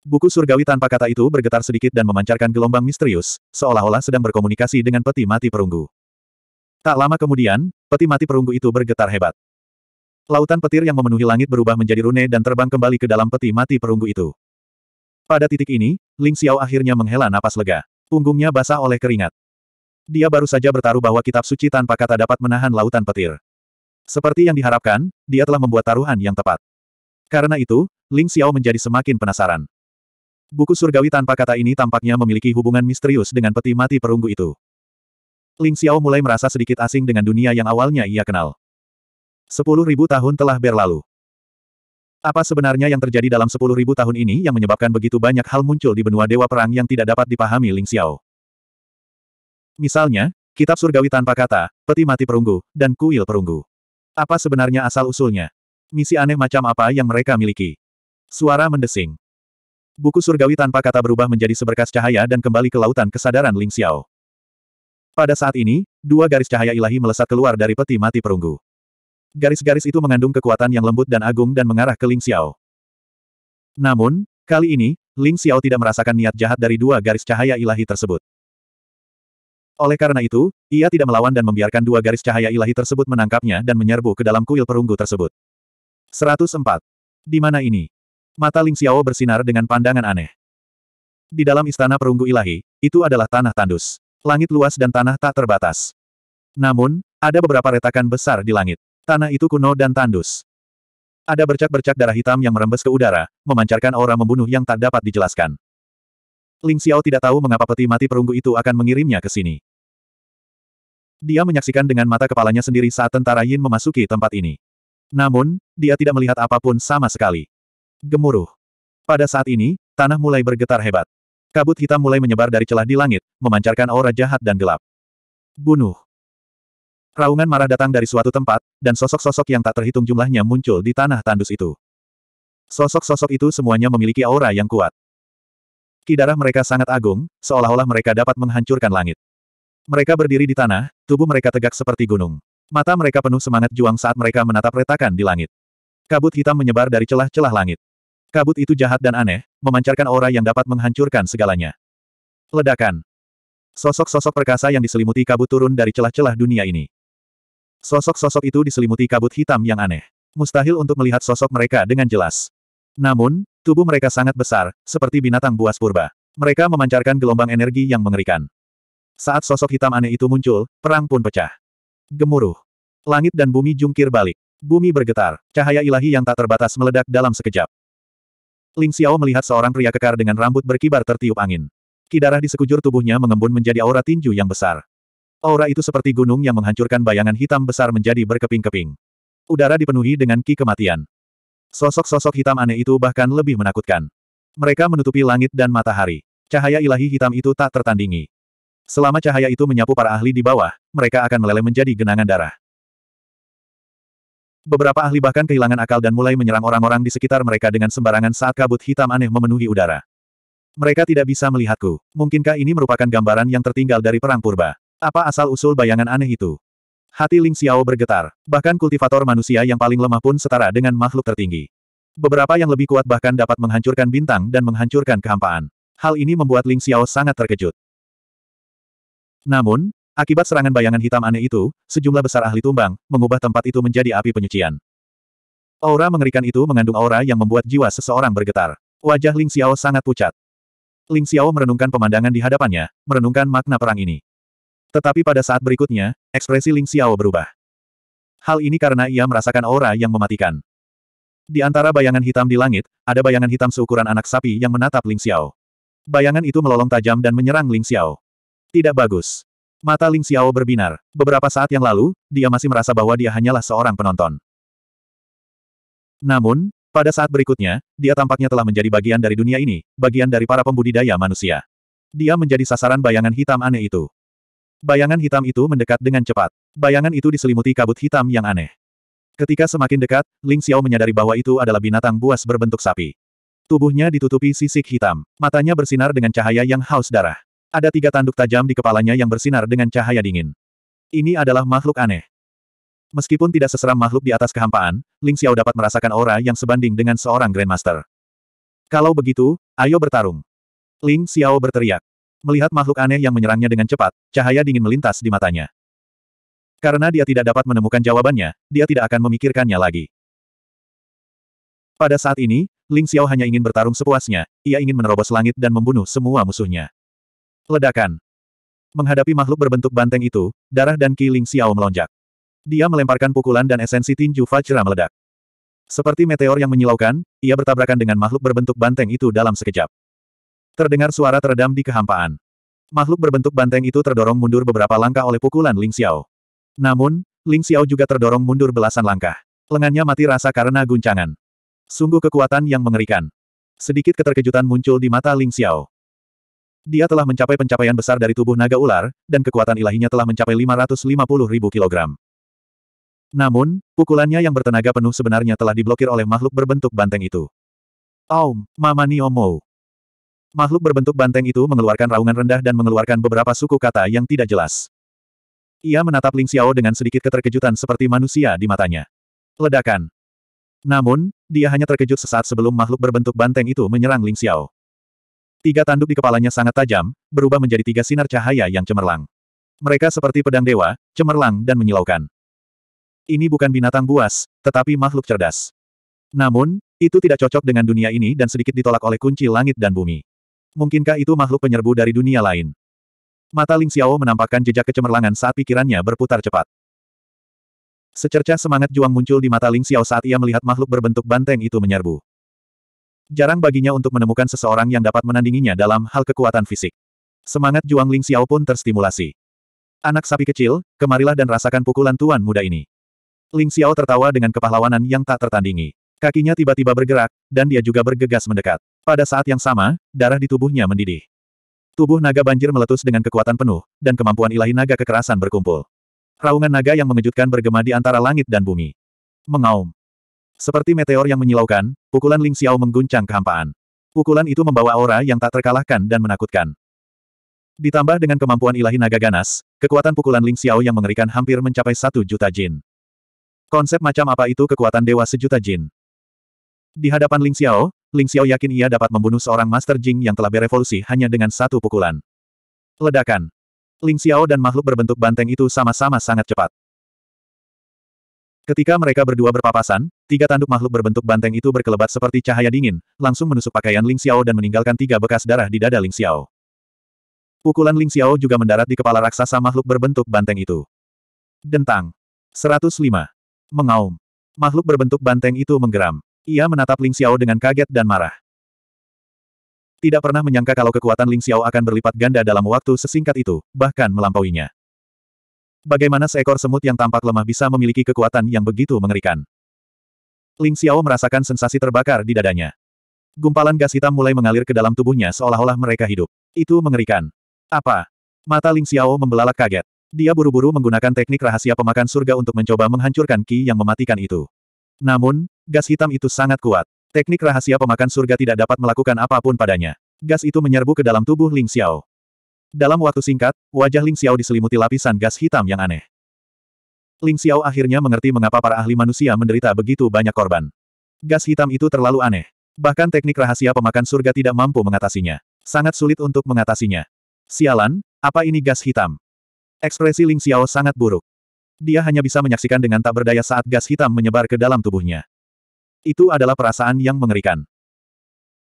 Buku surgawi tanpa kata itu bergetar sedikit dan memancarkan gelombang misterius, seolah-olah sedang berkomunikasi dengan peti mati perunggu. Tak lama kemudian, peti mati perunggu itu bergetar hebat. Lautan petir yang memenuhi langit berubah menjadi rune dan terbang kembali ke dalam peti mati perunggu itu. Pada titik ini, Ling Xiao akhirnya menghela napas lega. Punggungnya basah oleh keringat. Dia baru saja bertaruh bahwa kitab suci tanpa kata dapat menahan lautan petir. Seperti yang diharapkan, dia telah membuat taruhan yang tepat. Karena itu, Ling Xiao menjadi semakin penasaran. Buku surgawi tanpa kata ini tampaknya memiliki hubungan misterius dengan peti mati perunggu itu. Ling Xiao mulai merasa sedikit asing dengan dunia yang awalnya ia kenal. Sepuluh ribu tahun telah berlalu. Apa sebenarnya yang terjadi dalam sepuluh ribu tahun ini yang menyebabkan begitu banyak hal muncul di benua dewa perang yang tidak dapat dipahami Ling Xiao? Misalnya, kitab surgawi tanpa kata, peti mati perunggu, dan kuil perunggu. Apa sebenarnya asal-usulnya? Misi aneh macam apa yang mereka miliki? Suara mendesing. Buku surgawi tanpa kata berubah menjadi seberkas cahaya dan kembali ke lautan kesadaran Ling Xiao. Pada saat ini, dua garis cahaya ilahi melesat keluar dari peti mati perunggu. Garis-garis itu mengandung kekuatan yang lembut dan agung dan mengarah ke Ling Xiao. Namun, kali ini, Ling Xiao tidak merasakan niat jahat dari dua garis cahaya ilahi tersebut. Oleh karena itu, ia tidak melawan dan membiarkan dua garis cahaya ilahi tersebut menangkapnya dan menyerbu ke dalam kuil perunggu tersebut. 104. Di mana ini? Mata Ling Xiao bersinar dengan pandangan aneh. Di dalam istana perunggu ilahi, itu adalah tanah tandus. Langit luas dan tanah tak terbatas. Namun, ada beberapa retakan besar di langit. Tanah itu kuno dan tandus. Ada bercak-bercak darah hitam yang merembes ke udara, memancarkan aura membunuh yang tak dapat dijelaskan. Ling Xiao tidak tahu mengapa peti mati perunggu itu akan mengirimnya ke sini. Dia menyaksikan dengan mata kepalanya sendiri saat tentara Yin memasuki tempat ini. Namun, dia tidak melihat apapun sama sekali. Gemuruh. Pada saat ini, tanah mulai bergetar hebat. Kabut hitam mulai menyebar dari celah di langit, memancarkan aura jahat dan gelap. Bunuh. Raungan marah datang dari suatu tempat, dan sosok-sosok yang tak terhitung jumlahnya muncul di tanah tandus itu. Sosok-sosok itu semuanya memiliki aura yang kuat. Kidarah mereka sangat agung, seolah-olah mereka dapat menghancurkan langit. Mereka berdiri di tanah, tubuh mereka tegak seperti gunung. Mata mereka penuh semangat juang saat mereka menatap retakan di langit. Kabut hitam menyebar dari celah-celah langit. Kabut itu jahat dan aneh, memancarkan aura yang dapat menghancurkan segalanya. Ledakan. Sosok-sosok perkasa yang diselimuti kabut turun dari celah-celah dunia ini. Sosok-sosok itu diselimuti kabut hitam yang aneh. Mustahil untuk melihat sosok mereka dengan jelas. Namun, tubuh mereka sangat besar, seperti binatang buas purba. Mereka memancarkan gelombang energi yang mengerikan. Saat sosok hitam aneh itu muncul, perang pun pecah. Gemuruh. Langit dan bumi jungkir balik. Bumi bergetar, cahaya ilahi yang tak terbatas meledak dalam sekejap. Ling Xiao melihat seorang pria kekar dengan rambut berkibar tertiup angin. Kidarah di sekujur tubuhnya mengembun menjadi aura tinju yang besar. Aura itu seperti gunung yang menghancurkan bayangan hitam besar menjadi berkeping-keping. Udara dipenuhi dengan ki kematian. Sosok-sosok hitam aneh itu bahkan lebih menakutkan. Mereka menutupi langit dan matahari. Cahaya ilahi hitam itu tak tertandingi. Selama cahaya itu menyapu para ahli di bawah, mereka akan meleleh menjadi genangan darah. Beberapa ahli bahkan kehilangan akal dan mulai menyerang orang-orang di sekitar mereka dengan sembarangan saat kabut hitam aneh memenuhi udara. Mereka tidak bisa melihatku. Mungkinkah ini merupakan gambaran yang tertinggal dari perang purba? Apa asal-usul bayangan aneh itu? Hati Ling Xiao bergetar. Bahkan kultivator manusia yang paling lemah pun setara dengan makhluk tertinggi. Beberapa yang lebih kuat bahkan dapat menghancurkan bintang dan menghancurkan kehampaan. Hal ini membuat Ling Xiao sangat terkejut. Namun, akibat serangan bayangan hitam aneh itu, sejumlah besar ahli tumbang, mengubah tempat itu menjadi api penyucian. Aura mengerikan itu mengandung aura yang membuat jiwa seseorang bergetar. Wajah Ling Xiao sangat pucat. Ling Xiao merenungkan pemandangan di hadapannya, merenungkan makna perang ini. Tetapi pada saat berikutnya, ekspresi Ling Xiao berubah. Hal ini karena ia merasakan aura yang mematikan. Di antara bayangan hitam di langit, ada bayangan hitam seukuran anak sapi yang menatap Ling Xiao. Bayangan itu melolong tajam dan menyerang Ling Xiao. Tidak bagus. Mata Ling Xiao berbinar. Beberapa saat yang lalu, dia masih merasa bahwa dia hanyalah seorang penonton. Namun, pada saat berikutnya, dia tampaknya telah menjadi bagian dari dunia ini, bagian dari para pembudidaya manusia. Dia menjadi sasaran bayangan hitam aneh itu. Bayangan hitam itu mendekat dengan cepat. Bayangan itu diselimuti kabut hitam yang aneh. Ketika semakin dekat, Ling Xiao menyadari bahwa itu adalah binatang buas berbentuk sapi. Tubuhnya ditutupi sisik hitam, matanya bersinar dengan cahaya yang haus darah. Ada tiga tanduk tajam di kepalanya yang bersinar dengan cahaya dingin. Ini adalah makhluk aneh. Meskipun tidak seseram makhluk di atas kehampaan, Ling Xiao dapat merasakan aura yang sebanding dengan seorang Grandmaster. Kalau begitu, ayo bertarung. Ling Xiao berteriak. Melihat makhluk aneh yang menyerangnya dengan cepat, cahaya dingin melintas di matanya. Karena dia tidak dapat menemukan jawabannya, dia tidak akan memikirkannya lagi. Pada saat ini, Ling Xiao hanya ingin bertarung sepuasnya, ia ingin menerobos langit dan membunuh semua musuhnya. Ledakan. Menghadapi makhluk berbentuk banteng itu, darah dan Qi Ling Xiao melonjak. Dia melemparkan pukulan dan esensi tinju Fajra meledak. Seperti meteor yang menyilaukan, ia bertabrakan dengan makhluk berbentuk banteng itu dalam sekejap. Terdengar suara teredam di kehampaan. Makhluk berbentuk banteng itu terdorong mundur beberapa langkah oleh pukulan Ling Xiao. Namun, Ling Xiao juga terdorong mundur belasan langkah. Lengannya mati rasa karena guncangan. Sungguh kekuatan yang mengerikan. Sedikit keterkejutan muncul di mata Ling Xiao. Dia telah mencapai pencapaian besar dari tubuh naga ular, dan kekuatan ilahinya telah mencapai 550 ribu kilogram. Namun, pukulannya yang bertenaga penuh sebenarnya telah diblokir oleh makhluk berbentuk banteng itu. Aum, Mama Niomo. Makhluk berbentuk banteng itu mengeluarkan raungan rendah dan mengeluarkan beberapa suku kata yang tidak jelas. Ia menatap Ling Xiao dengan sedikit keterkejutan seperti manusia di matanya. Ledakan. Namun, dia hanya terkejut sesaat sebelum makhluk berbentuk banteng itu menyerang Ling Xiao. Tiga tanduk di kepalanya sangat tajam, berubah menjadi tiga sinar cahaya yang cemerlang. Mereka seperti pedang dewa, cemerlang dan menyilaukan. Ini bukan binatang buas, tetapi makhluk cerdas. Namun, itu tidak cocok dengan dunia ini dan sedikit ditolak oleh kunci langit dan bumi. Mungkinkah itu makhluk penyerbu dari dunia lain? Mata Ling Xiao menampakkan jejak kecemerlangan saat pikirannya berputar cepat. Secercah semangat juang muncul di mata Ling Xiao saat ia melihat makhluk berbentuk banteng itu menyerbu. Jarang baginya untuk menemukan seseorang yang dapat menandinginya dalam hal kekuatan fisik. Semangat Juang Ling Xiao pun terstimulasi. Anak sapi kecil, kemarilah dan rasakan pukulan tuan muda ini. Ling Xiao tertawa dengan kepahlawanan yang tak tertandingi. Kakinya tiba-tiba bergerak, dan dia juga bergegas mendekat. Pada saat yang sama, darah di tubuhnya mendidih. Tubuh naga banjir meletus dengan kekuatan penuh, dan kemampuan ilahi naga kekerasan berkumpul. Raungan naga yang mengejutkan bergema di antara langit dan bumi. Mengaum. Seperti meteor yang menyilaukan, pukulan Ling Xiao mengguncang kehampaan. Pukulan itu membawa aura yang tak terkalahkan dan menakutkan. Ditambah dengan kemampuan ilahi naga ganas, kekuatan pukulan Ling Xiao yang mengerikan hampir mencapai satu juta jin. Konsep macam apa itu kekuatan dewa sejuta jin? Di hadapan Ling Xiao, Ling Xiao yakin ia dapat membunuh seorang Master Jing yang telah berevolusi hanya dengan satu pukulan. Ledakan. Ling Xiao dan makhluk berbentuk banteng itu sama-sama sangat cepat. Ketika mereka berdua berpapasan, tiga tanduk makhluk berbentuk banteng itu berkelebat seperti cahaya dingin, langsung menusuk pakaian Ling Xiao dan meninggalkan tiga bekas darah di dada Ling Xiao. Pukulan Ling Xiao juga mendarat di kepala raksasa makhluk berbentuk banteng itu. Dentang. 105. Mengaum. Makhluk berbentuk banteng itu menggeram. Ia menatap Ling Xiao dengan kaget dan marah. Tidak pernah menyangka kalau kekuatan Ling Xiao akan berlipat ganda dalam waktu sesingkat itu, bahkan melampauinya. Bagaimana seekor semut yang tampak lemah bisa memiliki kekuatan yang begitu mengerikan? Ling Xiao merasakan sensasi terbakar di dadanya. Gumpalan gas hitam mulai mengalir ke dalam tubuhnya seolah-olah mereka hidup. Itu mengerikan. Apa? Mata Ling Xiao membelalak kaget. Dia buru-buru menggunakan teknik rahasia pemakan surga untuk mencoba menghancurkan Ki yang mematikan itu. Namun, gas hitam itu sangat kuat. Teknik rahasia pemakan surga tidak dapat melakukan apapun padanya. Gas itu menyerbu ke dalam tubuh Ling Xiao. Dalam waktu singkat, wajah Ling Xiao diselimuti lapisan gas hitam yang aneh. Ling Xiao akhirnya mengerti mengapa para ahli manusia menderita begitu banyak korban. Gas hitam itu terlalu aneh. Bahkan teknik rahasia pemakan surga tidak mampu mengatasinya. Sangat sulit untuk mengatasinya. Sialan, apa ini gas hitam? Ekspresi Ling Xiao sangat buruk. Dia hanya bisa menyaksikan dengan tak berdaya saat gas hitam menyebar ke dalam tubuhnya. Itu adalah perasaan yang mengerikan.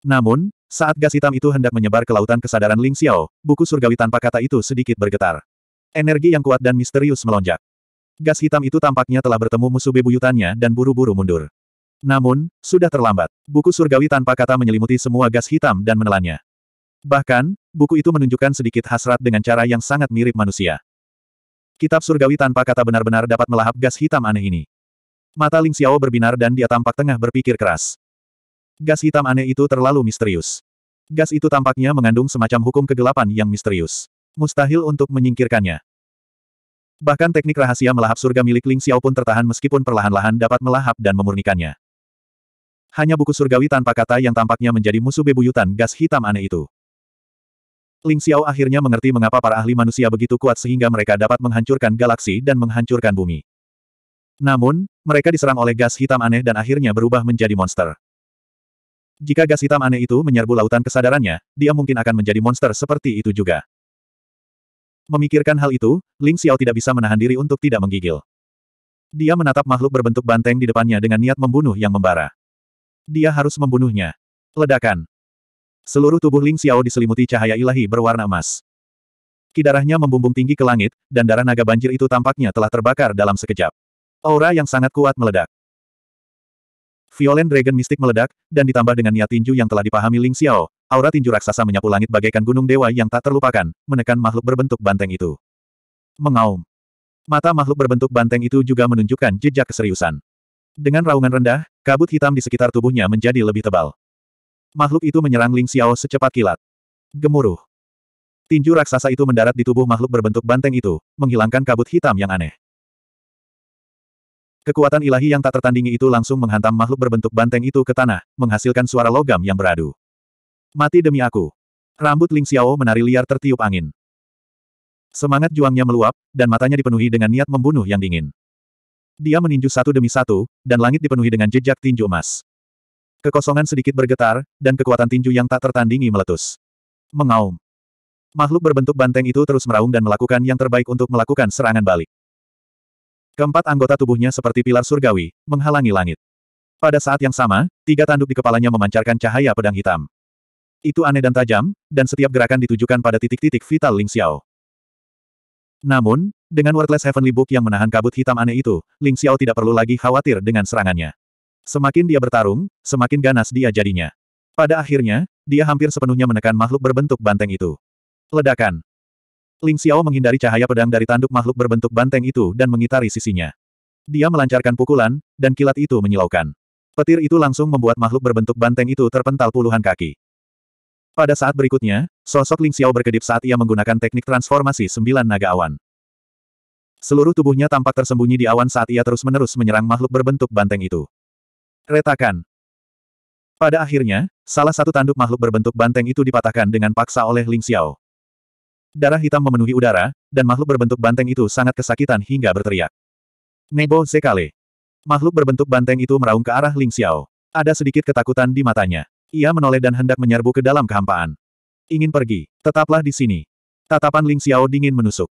Namun, saat gas hitam itu hendak menyebar ke lautan kesadaran Ling Xiao, buku surgawi tanpa kata itu sedikit bergetar. Energi yang kuat dan misterius melonjak. Gas hitam itu tampaknya telah bertemu musuh bebuyutannya dan buru-buru mundur. Namun, sudah terlambat. Buku surgawi tanpa kata menyelimuti semua gas hitam dan menelannya. Bahkan, buku itu menunjukkan sedikit hasrat dengan cara yang sangat mirip manusia. Kitab surgawi tanpa kata benar-benar dapat melahap gas hitam aneh ini. Mata Ling Xiao berbinar dan dia tampak tengah berpikir keras. Gas hitam aneh itu terlalu misterius. Gas itu tampaknya mengandung semacam hukum kegelapan yang misterius. Mustahil untuk menyingkirkannya. Bahkan teknik rahasia melahap surga milik Ling Xiao pun tertahan meskipun perlahan-lahan dapat melahap dan memurnikannya. Hanya buku surgawi tanpa kata yang tampaknya menjadi musuh bebuyutan gas hitam aneh itu. Ling Xiao akhirnya mengerti mengapa para ahli manusia begitu kuat sehingga mereka dapat menghancurkan galaksi dan menghancurkan bumi. Namun, mereka diserang oleh gas hitam aneh dan akhirnya berubah menjadi monster. Jika gas hitam aneh itu menyerbu lautan kesadarannya, dia mungkin akan menjadi monster seperti itu juga. Memikirkan hal itu, Ling Xiao tidak bisa menahan diri untuk tidak menggigil. Dia menatap makhluk berbentuk banteng di depannya dengan niat membunuh yang membara. Dia harus membunuhnya. Ledakan. Seluruh tubuh Ling Xiao diselimuti cahaya ilahi berwarna emas. Kidarahnya membumbung tinggi ke langit, dan darah naga banjir itu tampaknya telah terbakar dalam sekejap. Aura yang sangat kuat meledak. Violent Dragon mistik meledak, dan ditambah dengan niat tinju yang telah dipahami Ling Xiao, aura tinju raksasa menyapu langit bagaikan gunung dewa yang tak terlupakan, menekan makhluk berbentuk banteng itu. Mengaum. Mata makhluk berbentuk banteng itu juga menunjukkan jejak keseriusan. Dengan raungan rendah, kabut hitam di sekitar tubuhnya menjadi lebih tebal. Makhluk itu menyerang Ling Xiao secepat kilat. Gemuruh. Tinju raksasa itu mendarat di tubuh makhluk berbentuk banteng itu, menghilangkan kabut hitam yang aneh. Kekuatan ilahi yang tak tertandingi itu langsung menghantam makhluk berbentuk banteng itu ke tanah, menghasilkan suara logam yang beradu. Mati demi aku. Rambut Ling Xiao menari liar tertiup angin. Semangat juangnya meluap, dan matanya dipenuhi dengan niat membunuh yang dingin. Dia meninju satu demi satu, dan langit dipenuhi dengan jejak tinju emas. Kekosongan sedikit bergetar, dan kekuatan tinju yang tak tertandingi meletus. Mengaum. Makhluk berbentuk banteng itu terus meraung dan melakukan yang terbaik untuk melakukan serangan balik. Keempat anggota tubuhnya seperti pilar surgawi, menghalangi langit. Pada saat yang sama, tiga tanduk di kepalanya memancarkan cahaya pedang hitam. Itu aneh dan tajam, dan setiap gerakan ditujukan pada titik-titik vital Ling Xiao. Namun, dengan Wordless Heavenly Book yang menahan kabut hitam aneh itu, Ling Xiao tidak perlu lagi khawatir dengan serangannya. Semakin dia bertarung, semakin ganas dia jadinya. Pada akhirnya, dia hampir sepenuhnya menekan makhluk berbentuk banteng itu. Ledakan. Ling Xiao menghindari cahaya pedang dari tanduk makhluk berbentuk banteng itu dan mengitari sisinya. Dia melancarkan pukulan, dan kilat itu menyilaukan. Petir itu langsung membuat makhluk berbentuk banteng itu terpental puluhan kaki. Pada saat berikutnya, sosok Ling Xiao berkedip saat ia menggunakan teknik transformasi sembilan naga awan. Seluruh tubuhnya tampak tersembunyi di awan saat ia terus-menerus menyerang makhluk berbentuk banteng itu. Retakan. Pada akhirnya, salah satu tanduk makhluk berbentuk banteng itu dipatahkan dengan paksa oleh Ling Xiao. Darah hitam memenuhi udara, dan makhluk berbentuk banteng itu sangat kesakitan hingga berteriak. Nebo Zekale. Makhluk berbentuk banteng itu meraung ke arah Ling Xiao. Ada sedikit ketakutan di matanya. Ia menoleh dan hendak menyerbu ke dalam kehampaan. Ingin pergi, tetaplah di sini. Tatapan Ling Xiao dingin menusuk.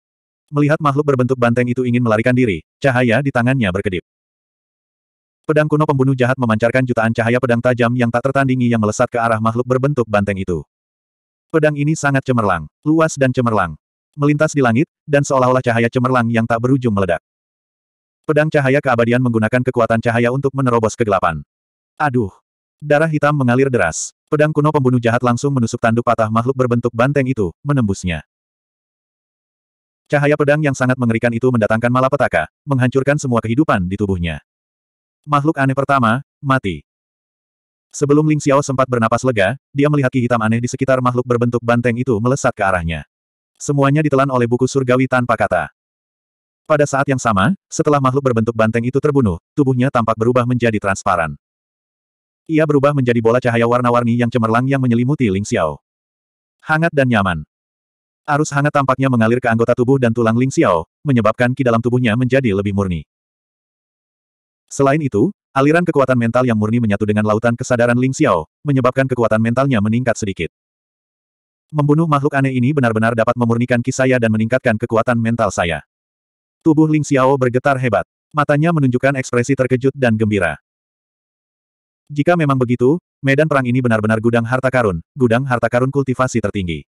Melihat makhluk berbentuk banteng itu ingin melarikan diri, cahaya di tangannya berkedip. Pedang kuno pembunuh jahat memancarkan jutaan cahaya pedang tajam yang tak tertandingi yang melesat ke arah makhluk berbentuk banteng itu. Pedang ini sangat cemerlang, luas dan cemerlang. Melintas di langit, dan seolah-olah cahaya cemerlang yang tak berujung meledak. Pedang cahaya keabadian menggunakan kekuatan cahaya untuk menerobos kegelapan. Aduh! Darah hitam mengalir deras. Pedang kuno pembunuh jahat langsung menusuk tanduk patah makhluk berbentuk banteng itu, menembusnya. Cahaya pedang yang sangat mengerikan itu mendatangkan malapetaka, menghancurkan semua kehidupan di tubuhnya. Makhluk aneh pertama, mati. Sebelum Ling Xiao sempat bernapas lega, dia melihat ki hitam aneh di sekitar makhluk berbentuk banteng itu melesat ke arahnya. Semuanya ditelan oleh buku surgawi tanpa kata. Pada saat yang sama, setelah makhluk berbentuk banteng itu terbunuh, tubuhnya tampak berubah menjadi transparan. Ia berubah menjadi bola cahaya warna-warni yang cemerlang yang menyelimuti Ling Xiao. Hangat dan nyaman. Arus hangat tampaknya mengalir ke anggota tubuh dan tulang Ling Xiao, menyebabkan ki dalam tubuhnya menjadi lebih murni. Selain itu, Aliran kekuatan mental yang murni menyatu dengan lautan kesadaran Ling Xiao, menyebabkan kekuatan mentalnya meningkat sedikit. Membunuh makhluk aneh ini benar-benar dapat memurnikan ki saya dan meningkatkan kekuatan mental saya. Tubuh Ling Xiao bergetar hebat. Matanya menunjukkan ekspresi terkejut dan gembira. Jika memang begitu, medan perang ini benar-benar gudang harta karun, gudang harta karun kultivasi tertinggi.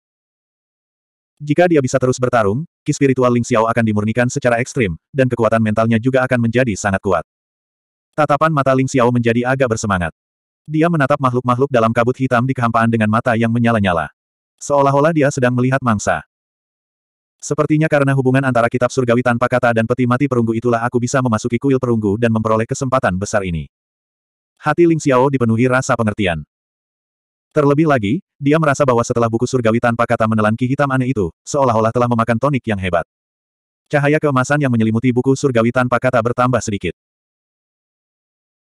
Jika dia bisa terus bertarung, ki spiritual Ling Xiao akan dimurnikan secara ekstrim, dan kekuatan mentalnya juga akan menjadi sangat kuat. Tatapan mata Ling Xiao menjadi agak bersemangat. Dia menatap makhluk-makhluk dalam kabut hitam di kehampaan dengan mata yang menyala-nyala. Seolah-olah dia sedang melihat mangsa. Sepertinya karena hubungan antara kitab surgawi tanpa kata dan peti mati perunggu itulah aku bisa memasuki kuil perunggu dan memperoleh kesempatan besar ini. Hati Ling Xiao dipenuhi rasa pengertian. Terlebih lagi, dia merasa bahwa setelah buku surgawi tanpa kata menelan ki hitam aneh itu, seolah-olah telah memakan tonik yang hebat. Cahaya keemasan yang menyelimuti buku surgawi tanpa kata bertambah sedikit.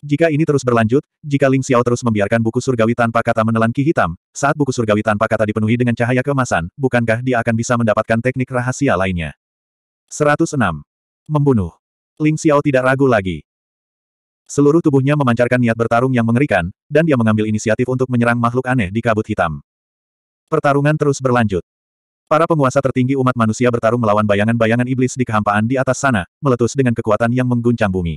Jika ini terus berlanjut, jika Ling Xiao terus membiarkan buku surgawi tanpa kata menelan ki hitam, saat buku surgawi tanpa kata dipenuhi dengan cahaya kemasan, bukankah dia akan bisa mendapatkan teknik rahasia lainnya? 106. Membunuh. Ling Xiao tidak ragu lagi. Seluruh tubuhnya memancarkan niat bertarung yang mengerikan, dan dia mengambil inisiatif untuk menyerang makhluk aneh di kabut hitam. Pertarungan terus berlanjut. Para penguasa tertinggi umat manusia bertarung melawan bayangan-bayangan iblis di kehampaan di atas sana, meletus dengan kekuatan yang mengguncang bumi.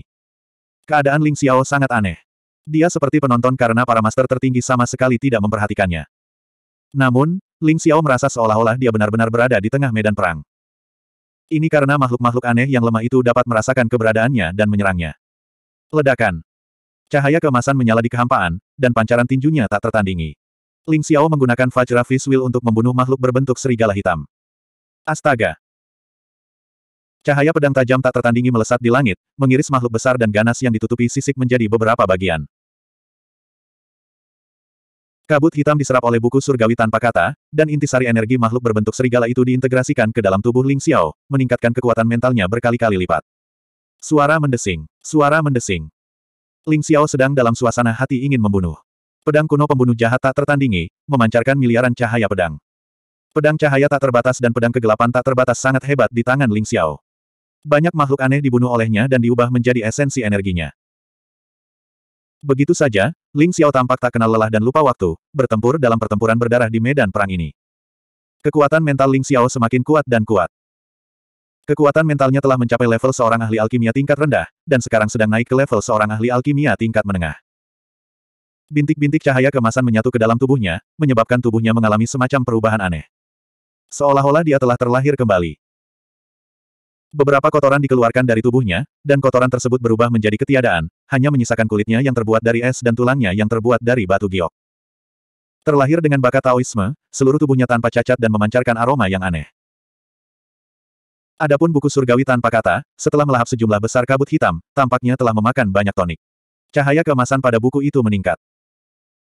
Keadaan Ling Xiao sangat aneh. Dia seperti penonton karena para master tertinggi sama sekali tidak memperhatikannya. Namun, Ling Xiao merasa seolah-olah dia benar-benar berada di tengah medan perang. Ini karena makhluk-makhluk aneh yang lemah itu dapat merasakan keberadaannya dan menyerangnya. Ledakan. Cahaya kemasan menyala di kehampaan, dan pancaran tinjunya tak tertandingi. Ling Xiao menggunakan Fajra Fish Will untuk membunuh makhluk berbentuk serigala hitam. Astaga! Cahaya pedang tajam tak tertandingi melesat di langit, mengiris makhluk besar dan ganas yang ditutupi sisik menjadi beberapa bagian. Kabut hitam diserap oleh buku surgawi tanpa kata, dan intisari energi makhluk berbentuk serigala itu diintegrasikan ke dalam tubuh Ling Xiao, meningkatkan kekuatan mentalnya berkali-kali lipat. Suara mendesing. Suara mendesing. Ling Xiao sedang dalam suasana hati ingin membunuh. Pedang kuno pembunuh jahat tak tertandingi, memancarkan miliaran cahaya pedang. Pedang cahaya tak terbatas dan pedang kegelapan tak terbatas sangat hebat di tangan Ling Xiao. Banyak makhluk aneh dibunuh olehnya dan diubah menjadi esensi energinya. Begitu saja, Ling Xiao tampak tak kenal lelah dan lupa waktu, bertempur dalam pertempuran berdarah di medan perang ini. Kekuatan mental Ling Xiao semakin kuat dan kuat. Kekuatan mentalnya telah mencapai level seorang ahli alkimia tingkat rendah, dan sekarang sedang naik ke level seorang ahli alkimia tingkat menengah. Bintik-bintik cahaya kemasan menyatu ke dalam tubuhnya, menyebabkan tubuhnya mengalami semacam perubahan aneh. Seolah-olah dia telah terlahir kembali. Beberapa kotoran dikeluarkan dari tubuhnya, dan kotoran tersebut berubah menjadi ketiadaan, hanya menyisakan kulitnya yang terbuat dari es dan tulangnya yang terbuat dari batu giok. Terlahir dengan bakat Taoisme, seluruh tubuhnya tanpa cacat dan memancarkan aroma yang aneh. Adapun buku surgawi tanpa kata, setelah melahap sejumlah besar kabut hitam, tampaknya telah memakan banyak tonik. Cahaya keemasan pada buku itu meningkat.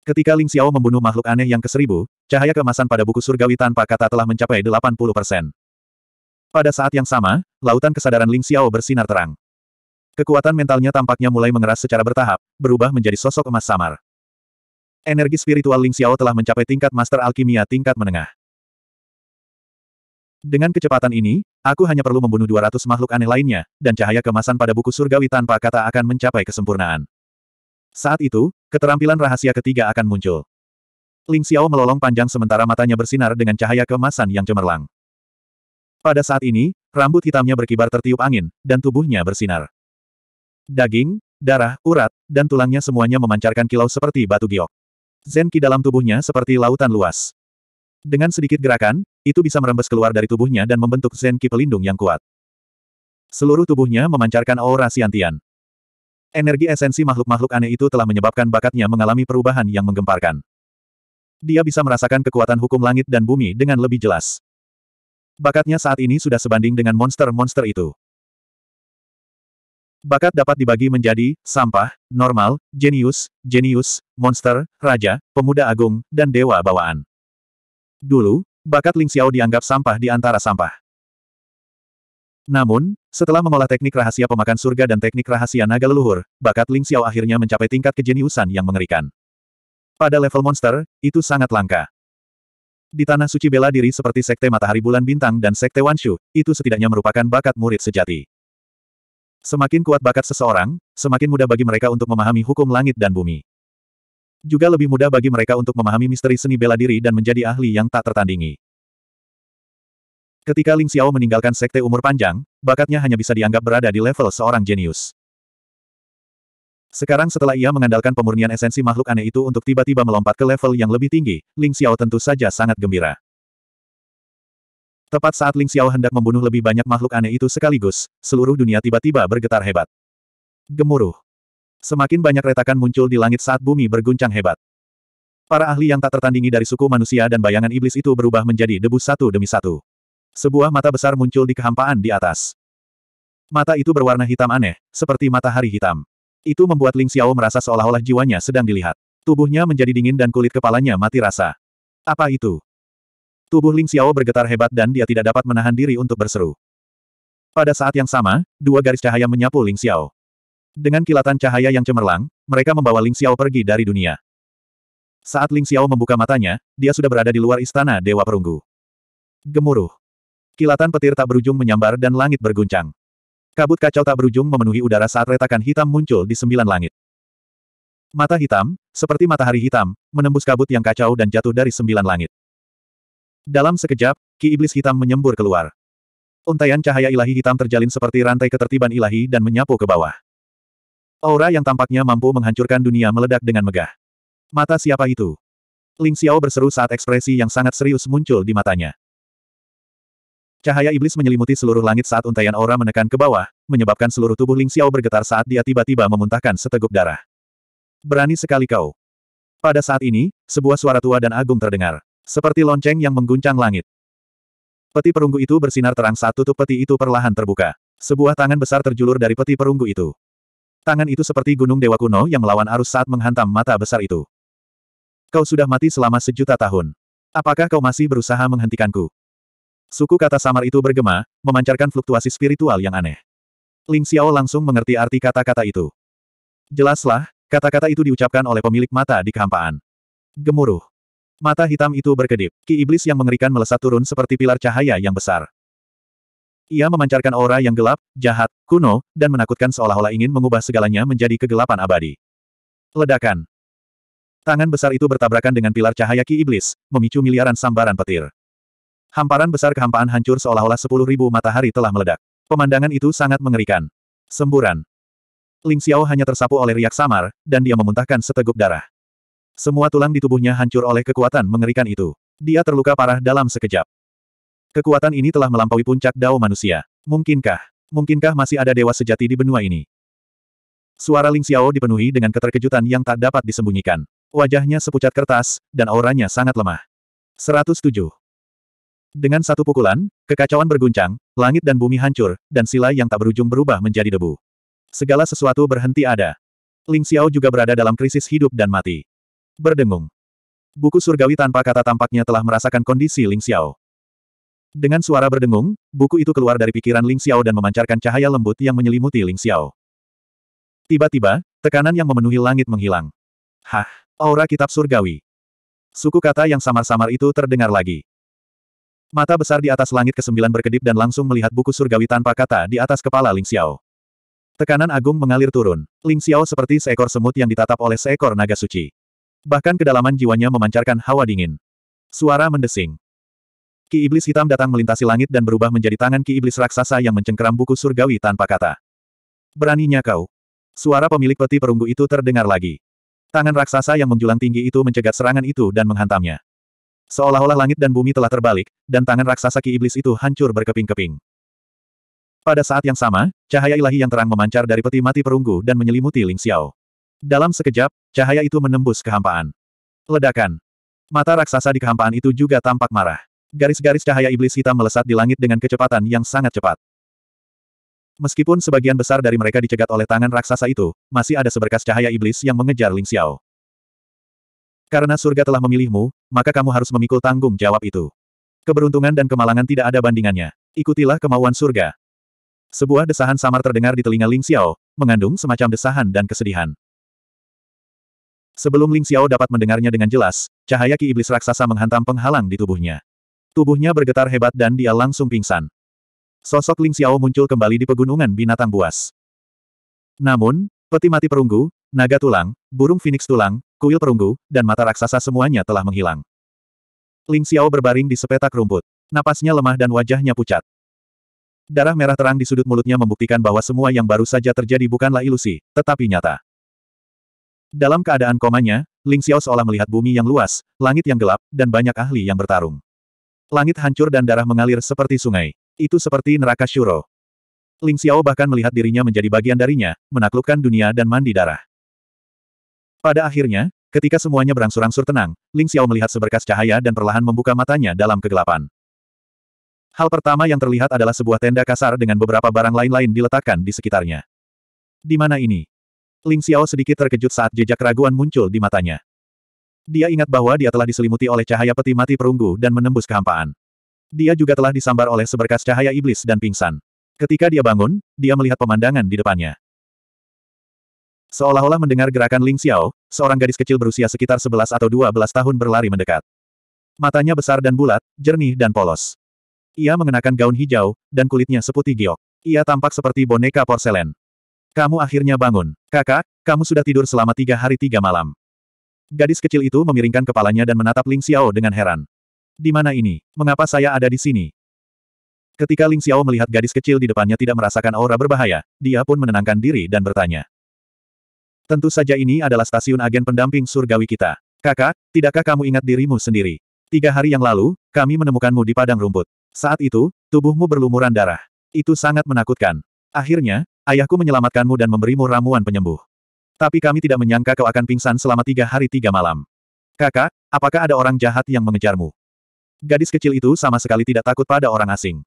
Ketika Ling Xiao membunuh makhluk aneh yang ke keseribu, cahaya keemasan pada buku surgawi tanpa kata telah mencapai 80 persen. Pada saat yang sama, lautan kesadaran Ling Xiao bersinar terang. Kekuatan mentalnya tampaknya mulai mengeras secara bertahap, berubah menjadi sosok emas samar. Energi spiritual Ling Xiao telah mencapai tingkat master alkimia tingkat menengah. Dengan kecepatan ini, aku hanya perlu membunuh 200 makhluk aneh lainnya, dan cahaya kemasan pada buku surgawi tanpa kata akan mencapai kesempurnaan. Saat itu, keterampilan rahasia ketiga akan muncul. Ling Xiao melolong panjang sementara matanya bersinar dengan cahaya kemasan yang cemerlang. Pada saat ini, rambut hitamnya berkibar tertiup angin, dan tubuhnya bersinar. Daging, darah, urat, dan tulangnya semuanya memancarkan kilau seperti batu giok. Zenki dalam tubuhnya seperti lautan luas. Dengan sedikit gerakan, itu bisa merembes keluar dari tubuhnya dan membentuk zenki pelindung yang kuat. Seluruh tubuhnya memancarkan aura siantian. Energi esensi makhluk-makhluk aneh itu telah menyebabkan bakatnya mengalami perubahan yang menggemparkan. Dia bisa merasakan kekuatan hukum langit dan bumi dengan lebih jelas. Bakatnya saat ini sudah sebanding dengan monster-monster itu. Bakat dapat dibagi menjadi sampah, normal, jenius, jenius, monster, raja, pemuda agung, dan dewa bawaan. Dulu, bakat Ling Xiao dianggap sampah di antara sampah. Namun, setelah mengolah teknik rahasia pemakan surga dan teknik rahasia naga leluhur, bakat Ling Xiao akhirnya mencapai tingkat kejeniusan yang mengerikan. Pada level monster, itu sangat langka. Di tanah suci bela diri seperti Sekte Matahari Bulan Bintang dan Sekte Wanshu, itu setidaknya merupakan bakat murid sejati. Semakin kuat bakat seseorang, semakin mudah bagi mereka untuk memahami hukum langit dan bumi. Juga lebih mudah bagi mereka untuk memahami misteri seni bela diri dan menjadi ahli yang tak tertandingi. Ketika Ling Xiao meninggalkan sekte umur panjang, bakatnya hanya bisa dianggap berada di level seorang jenius. Sekarang setelah ia mengandalkan pemurnian esensi makhluk aneh itu untuk tiba-tiba melompat ke level yang lebih tinggi, Ling Xiao tentu saja sangat gembira. Tepat saat Ling Xiao hendak membunuh lebih banyak makhluk aneh itu sekaligus, seluruh dunia tiba-tiba bergetar hebat. Gemuruh. Semakin banyak retakan muncul di langit saat bumi berguncang hebat. Para ahli yang tak tertandingi dari suku manusia dan bayangan iblis itu berubah menjadi debu satu demi satu. Sebuah mata besar muncul di kehampaan di atas. Mata itu berwarna hitam aneh, seperti matahari hitam. Itu membuat Ling Xiao merasa seolah-olah jiwanya sedang dilihat. Tubuhnya menjadi dingin dan kulit kepalanya mati rasa. Apa itu? Tubuh Ling Xiao bergetar hebat dan dia tidak dapat menahan diri untuk berseru. Pada saat yang sama, dua garis cahaya menyapu Ling Xiao. Dengan kilatan cahaya yang cemerlang, mereka membawa Ling Xiao pergi dari dunia. Saat Ling Xiao membuka matanya, dia sudah berada di luar istana Dewa Perunggu. Gemuruh. Kilatan petir tak berujung menyambar dan langit berguncang. Kabut kacau tak berujung memenuhi udara saat retakan hitam muncul di sembilan langit. Mata hitam, seperti matahari hitam, menembus kabut yang kacau dan jatuh dari sembilan langit. Dalam sekejap, ki iblis hitam menyembur keluar. Untaian cahaya ilahi hitam terjalin seperti rantai ketertiban ilahi dan menyapu ke bawah. Aura yang tampaknya mampu menghancurkan dunia meledak dengan megah. Mata siapa itu? Ling Xiao berseru saat ekspresi yang sangat serius muncul di matanya. Cahaya iblis menyelimuti seluruh langit saat untaian aura menekan ke bawah, menyebabkan seluruh tubuh Ling Xiao bergetar saat dia tiba-tiba memuntahkan seteguk darah. Berani sekali kau. Pada saat ini, sebuah suara tua dan agung terdengar. Seperti lonceng yang mengguncang langit. Peti perunggu itu bersinar terang saat tutup peti itu perlahan terbuka. Sebuah tangan besar terjulur dari peti perunggu itu. Tangan itu seperti gunung dewa kuno yang melawan arus saat menghantam mata besar itu. Kau sudah mati selama sejuta tahun. Apakah kau masih berusaha menghentikanku? Suku kata samar itu bergema, memancarkan fluktuasi spiritual yang aneh. Ling Xiao langsung mengerti arti kata-kata itu. Jelaslah, kata-kata itu diucapkan oleh pemilik mata di kehampaan. Gemuruh. Mata hitam itu berkedip, ki iblis yang mengerikan melesat turun seperti pilar cahaya yang besar. Ia memancarkan aura yang gelap, jahat, kuno, dan menakutkan seolah-olah ingin mengubah segalanya menjadi kegelapan abadi. Ledakan. Tangan besar itu bertabrakan dengan pilar cahaya ki iblis, memicu miliaran sambaran petir. Hamparan besar kehampaan hancur seolah-olah sepuluh ribu matahari telah meledak. Pemandangan itu sangat mengerikan. Semburan. Ling Xiao hanya tersapu oleh riak samar, dan dia memuntahkan seteguk darah. Semua tulang di tubuhnya hancur oleh kekuatan mengerikan itu. Dia terluka parah dalam sekejap. Kekuatan ini telah melampaui puncak dao manusia. Mungkinkah? Mungkinkah masih ada dewa sejati di benua ini? Suara Ling Xiao dipenuhi dengan keterkejutan yang tak dapat disembunyikan. Wajahnya sepucat kertas, dan auranya sangat lemah. 107. Dengan satu pukulan, kekacauan berguncang, langit dan bumi hancur, dan sila yang tak berujung berubah menjadi debu. Segala sesuatu berhenti ada. Ling Xiao juga berada dalam krisis hidup dan mati. Berdengung. Buku surgawi tanpa kata tampaknya telah merasakan kondisi Ling Xiao. Dengan suara berdengung, buku itu keluar dari pikiran Ling Xiao dan memancarkan cahaya lembut yang menyelimuti Ling Xiao. Tiba-tiba, tekanan yang memenuhi langit menghilang. Hah, aura kitab surgawi. Suku kata yang samar-samar itu terdengar lagi. Mata besar di atas langit ke-9 berkedip dan langsung melihat buku surgawi tanpa kata di atas kepala Ling Xiao. Tekanan agung mengalir turun. Ling Xiao seperti seekor semut yang ditatap oleh seekor naga suci. Bahkan kedalaman jiwanya memancarkan hawa dingin. Suara mendesing. Ki Iblis Hitam datang melintasi langit dan berubah menjadi tangan Ki Iblis Raksasa yang mencengkeram buku surgawi tanpa kata. Beraninya kau. Suara pemilik peti perunggu itu terdengar lagi. Tangan raksasa yang menjulang tinggi itu mencegat serangan itu dan menghantamnya. Seolah-olah langit dan bumi telah terbalik, dan tangan raksasa ki iblis itu hancur berkeping-keping. Pada saat yang sama, cahaya ilahi yang terang memancar dari peti mati perunggu dan menyelimuti Ling Xiao. Dalam sekejap, cahaya itu menembus kehampaan. Ledakan. Mata raksasa di kehampaan itu juga tampak marah. Garis-garis cahaya iblis hitam melesat di langit dengan kecepatan yang sangat cepat. Meskipun sebagian besar dari mereka dicegat oleh tangan raksasa itu, masih ada seberkas cahaya iblis yang mengejar Ling Xiao. Karena surga telah memilihmu, maka kamu harus memikul tanggung jawab itu. Keberuntungan dan kemalangan tidak ada bandingannya. Ikutilah kemauan surga. Sebuah desahan samar terdengar di telinga Ling Xiao, mengandung semacam desahan dan kesedihan. Sebelum Ling Xiao dapat mendengarnya dengan jelas, cahaya ki iblis raksasa menghantam penghalang di tubuhnya. Tubuhnya bergetar hebat dan dia langsung pingsan. Sosok Ling Xiao muncul kembali di pegunungan binatang buas. Namun, peti mati perunggu, naga tulang, burung phoenix tulang, kuil perunggu, dan mata raksasa semuanya telah menghilang. Ling Xiao berbaring di sepetak rumput. Napasnya lemah dan wajahnya pucat. Darah merah terang di sudut mulutnya membuktikan bahwa semua yang baru saja terjadi bukanlah ilusi, tetapi nyata. Dalam keadaan komanya, Ling Xiao seolah melihat bumi yang luas, langit yang gelap, dan banyak ahli yang bertarung. Langit hancur dan darah mengalir seperti sungai. Itu seperti neraka Shuro. Ling Xiao bahkan melihat dirinya menjadi bagian darinya, menaklukkan dunia dan mandi darah. Pada akhirnya, ketika semuanya berangsur-angsur tenang, Ling Xiao melihat seberkas cahaya dan perlahan membuka matanya dalam kegelapan. Hal pertama yang terlihat adalah sebuah tenda kasar dengan beberapa barang lain-lain diletakkan di sekitarnya. Di mana ini? Ling Xiao sedikit terkejut saat jejak keraguan muncul di matanya. Dia ingat bahwa dia telah diselimuti oleh cahaya peti mati perunggu dan menembus kehampaan. Dia juga telah disambar oleh seberkas cahaya iblis dan pingsan. Ketika dia bangun, dia melihat pemandangan di depannya. Seolah-olah mendengar gerakan Ling Xiao, seorang gadis kecil berusia sekitar 11 atau 12 tahun berlari mendekat. Matanya besar dan bulat, jernih dan polos. Ia mengenakan gaun hijau, dan kulitnya seputih giok. Ia tampak seperti boneka porselen. Kamu akhirnya bangun. Kakak, kamu sudah tidur selama tiga hari tiga malam. Gadis kecil itu memiringkan kepalanya dan menatap Ling Xiao dengan heran. Di mana ini? Mengapa saya ada di sini? Ketika Ling Xiao melihat gadis kecil di depannya tidak merasakan aura berbahaya, dia pun menenangkan diri dan bertanya. Tentu saja ini adalah stasiun agen pendamping surgawi kita. Kakak, tidakkah kamu ingat dirimu sendiri? Tiga hari yang lalu, kami menemukanmu di padang rumput. Saat itu, tubuhmu berlumuran darah. Itu sangat menakutkan. Akhirnya, ayahku menyelamatkanmu dan memberimu ramuan penyembuh. Tapi kami tidak menyangka kau akan pingsan selama tiga hari tiga malam. Kakak, apakah ada orang jahat yang mengejarmu? Gadis kecil itu sama sekali tidak takut pada orang asing.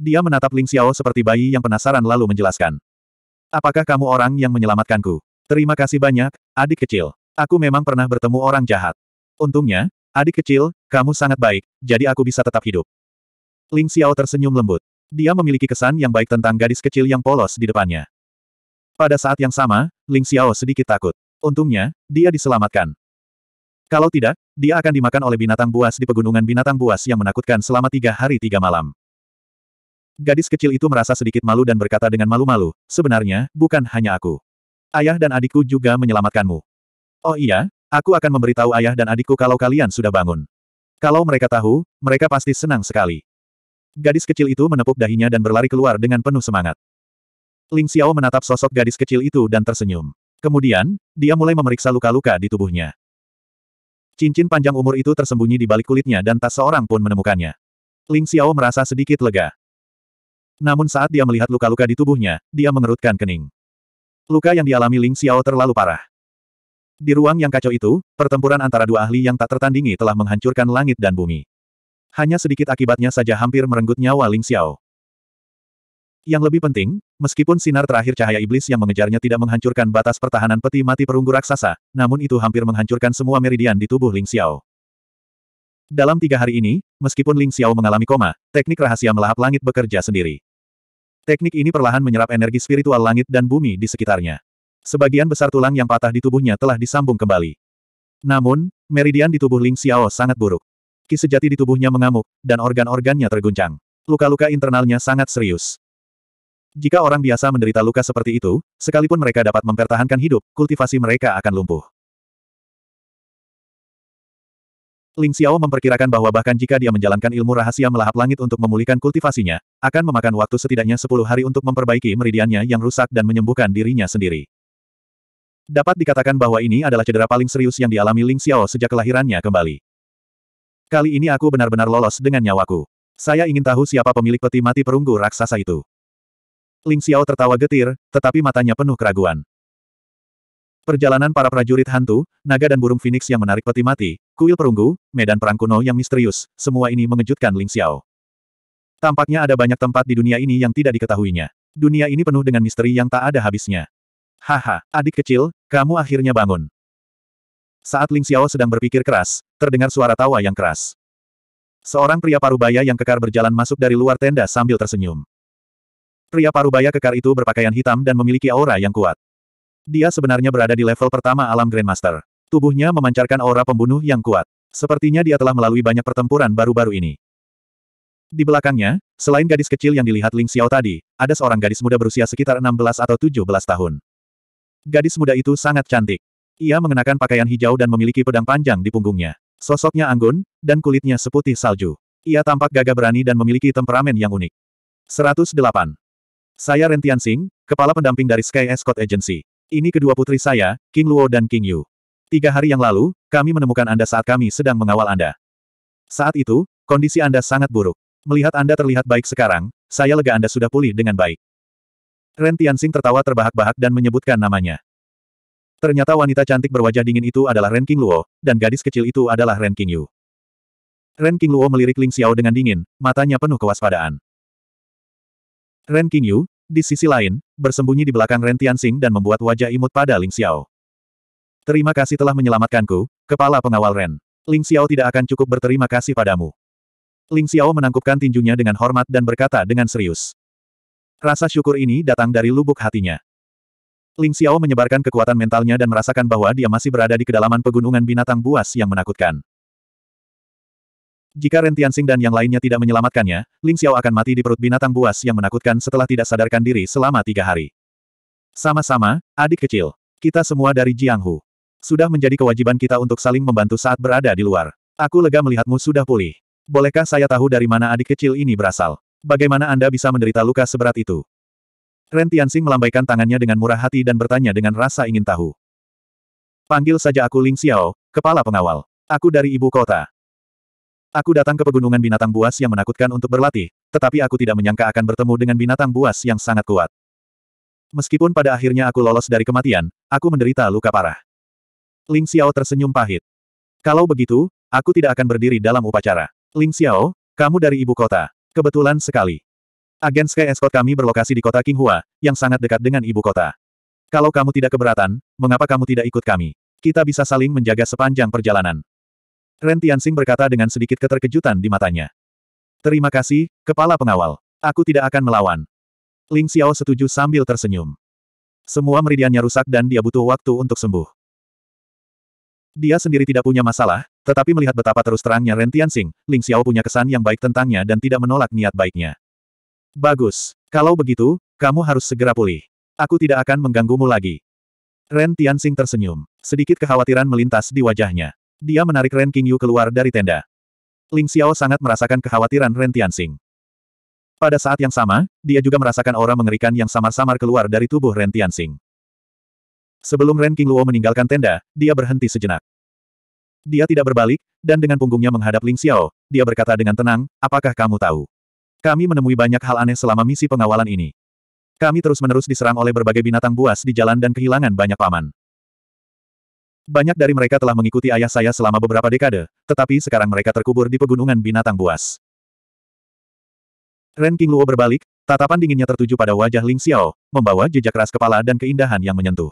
Dia menatap Ling Xiao seperti bayi yang penasaran lalu menjelaskan. Apakah kamu orang yang menyelamatkanku? Terima kasih banyak, adik kecil. Aku memang pernah bertemu orang jahat. Untungnya, adik kecil, kamu sangat baik, jadi aku bisa tetap hidup. Ling Xiao tersenyum lembut. Dia memiliki kesan yang baik tentang gadis kecil yang polos di depannya. Pada saat yang sama, Ling Xiao sedikit takut. Untungnya, dia diselamatkan. Kalau tidak, dia akan dimakan oleh binatang buas di pegunungan binatang buas yang menakutkan selama tiga hari tiga malam. Gadis kecil itu merasa sedikit malu dan berkata dengan malu-malu, sebenarnya, bukan hanya aku. Ayah dan adikku juga menyelamatkanmu. Oh iya, aku akan memberitahu ayah dan adikku kalau kalian sudah bangun. Kalau mereka tahu, mereka pasti senang sekali. Gadis kecil itu menepuk dahinya dan berlari keluar dengan penuh semangat. Ling Xiao menatap sosok gadis kecil itu dan tersenyum. Kemudian, dia mulai memeriksa luka-luka di tubuhnya. Cincin panjang umur itu tersembunyi di balik kulitnya dan tak seorang pun menemukannya. Ling Xiao merasa sedikit lega. Namun saat dia melihat luka-luka di tubuhnya, dia mengerutkan kening. Luka yang dialami Ling Xiao terlalu parah. Di ruang yang kacau itu, pertempuran antara dua ahli yang tak tertandingi telah menghancurkan langit dan bumi. Hanya sedikit akibatnya saja hampir merenggut nyawa Ling Xiao. Yang lebih penting, meskipun sinar terakhir cahaya iblis yang mengejarnya tidak menghancurkan batas pertahanan peti mati perunggu raksasa, namun itu hampir menghancurkan semua meridian di tubuh Ling Xiao. Dalam tiga hari ini, meskipun Ling Xiao mengalami koma, teknik rahasia melahap langit bekerja sendiri. Teknik ini perlahan menyerap energi spiritual langit dan bumi di sekitarnya. Sebagian besar tulang yang patah di tubuhnya telah disambung kembali. Namun, meridian di tubuh Ling Xiao sangat buruk. Ki sejati di tubuhnya mengamuk, dan organ-organnya terguncang. Luka-luka internalnya sangat serius. Jika orang biasa menderita luka seperti itu, sekalipun mereka dapat mempertahankan hidup, kultivasi mereka akan lumpuh. Ling Xiao memperkirakan bahwa bahkan jika dia menjalankan ilmu rahasia melahap langit untuk memulihkan kultivasinya, akan memakan waktu setidaknya 10 hari untuk memperbaiki meridiannya yang rusak dan menyembuhkan dirinya sendiri. Dapat dikatakan bahwa ini adalah cedera paling serius yang dialami Ling Xiao sejak kelahirannya kembali. Kali ini aku benar-benar lolos dengan nyawaku. Saya ingin tahu siapa pemilik peti mati perunggu raksasa itu. Ling Xiao tertawa getir, tetapi matanya penuh keraguan. Perjalanan para prajurit hantu, naga dan burung phoenix yang menarik peti mati, kuil perunggu, medan perang kuno yang misterius, semua ini mengejutkan Ling Xiao. Tampaknya ada banyak tempat di dunia ini yang tidak diketahuinya. Dunia ini penuh dengan misteri yang tak ada habisnya. Haha, adik kecil, kamu akhirnya bangun. Saat Ling Xiao sedang berpikir keras, terdengar suara tawa yang keras. Seorang pria parubaya yang kekar berjalan masuk dari luar tenda sambil tersenyum. Pria parubaya kekar itu berpakaian hitam dan memiliki aura yang kuat. Dia sebenarnya berada di level pertama alam Grandmaster. Tubuhnya memancarkan aura pembunuh yang kuat. Sepertinya dia telah melalui banyak pertempuran baru-baru ini. Di belakangnya, selain gadis kecil yang dilihat Ling Xiao tadi, ada seorang gadis muda berusia sekitar 16 atau 17 tahun. Gadis muda itu sangat cantik. Ia mengenakan pakaian hijau dan memiliki pedang panjang di punggungnya. Sosoknya anggun, dan kulitnya seputih salju. Ia tampak gagah berani dan memiliki temperamen yang unik. 108. Saya Rentian Singh, kepala pendamping dari Sky Escort Agency. Ini kedua putri saya, King Luo dan King Yu. Tiga hari yang lalu, kami menemukan Anda saat kami sedang mengawal Anda. Saat itu, kondisi Anda sangat buruk. Melihat Anda terlihat baik sekarang, saya lega Anda sudah pulih dengan baik. Ren Tianxing tertawa terbahak-bahak dan menyebutkan namanya. Ternyata wanita cantik berwajah dingin itu adalah Ren King Luo, dan gadis kecil itu adalah Ren King Yu. Ren King Luo melirik Ling Xiao dengan dingin, matanya penuh kewaspadaan. Ren King Yu, di sisi lain, bersembunyi di belakang Ren Tianxing dan membuat wajah imut pada Ling Xiao. Terima kasih telah menyelamatkanku, kepala pengawal Ren. Ling Xiao tidak akan cukup berterima kasih padamu. Ling Xiao menangkupkan tinjunya dengan hormat dan berkata dengan serius. Rasa syukur ini datang dari lubuk hatinya. Ling Xiao menyebarkan kekuatan mentalnya dan merasakan bahwa dia masih berada di kedalaman pegunungan binatang buas yang menakutkan. Jika Ren Tianxing dan yang lainnya tidak menyelamatkannya, Ling Xiao akan mati di perut binatang buas yang menakutkan setelah tidak sadarkan diri selama tiga hari. Sama-sama, adik kecil. Kita semua dari Jianghu. Sudah menjadi kewajiban kita untuk saling membantu saat berada di luar. Aku lega melihatmu sudah pulih. Bolehkah saya tahu dari mana adik kecil ini berasal? Bagaimana Anda bisa menderita luka seberat itu? Ren Tianxing melambaikan tangannya dengan murah hati dan bertanya dengan rasa ingin tahu. Panggil saja aku Ling Xiao, kepala pengawal. Aku dari ibu kota. Aku datang ke pegunungan binatang buas yang menakutkan untuk berlatih, tetapi aku tidak menyangka akan bertemu dengan binatang buas yang sangat kuat. Meskipun pada akhirnya aku lolos dari kematian, aku menderita luka parah. Ling Xiao tersenyum pahit. Kalau begitu, aku tidak akan berdiri dalam upacara. Ling Xiao, kamu dari ibu kota. Kebetulan sekali. Agen Sky Escort kami berlokasi di kota Qinghua, yang sangat dekat dengan ibu kota. Kalau kamu tidak keberatan, mengapa kamu tidak ikut kami? Kita bisa saling menjaga sepanjang perjalanan. Ren Tianxing berkata dengan sedikit keterkejutan di matanya. Terima kasih, Kepala Pengawal. Aku tidak akan melawan. Ling Xiao setuju sambil tersenyum. Semua meridiannya rusak dan dia butuh waktu untuk sembuh. Dia sendiri tidak punya masalah, tetapi melihat betapa terus terangnya Ren Tianxing, Ling Xiao punya kesan yang baik tentangnya dan tidak menolak niat baiknya. Bagus. Kalau begitu, kamu harus segera pulih. Aku tidak akan mengganggumu lagi. Ren Tianxing tersenyum. Sedikit kekhawatiran melintas di wajahnya. Dia menarik Ren Qingyu keluar dari tenda. Ling Xiao sangat merasakan kekhawatiran Ren Tianxing. Pada saat yang sama, dia juga merasakan aura mengerikan yang samar-samar keluar dari tubuh Ren Tianxing. Sebelum Ren Qingluo meninggalkan tenda, dia berhenti sejenak. Dia tidak berbalik, dan dengan punggungnya menghadap Ling Xiao, dia berkata dengan tenang, apakah kamu tahu? Kami menemui banyak hal aneh selama misi pengawalan ini. Kami terus-menerus diserang oleh berbagai binatang buas di jalan dan kehilangan banyak paman. Banyak dari mereka telah mengikuti ayah saya selama beberapa dekade, tetapi sekarang mereka terkubur di pegunungan binatang buas. Ren Luo berbalik, tatapan dinginnya tertuju pada wajah Ling Xiao, membawa jejak keras kepala dan keindahan yang menyentuh.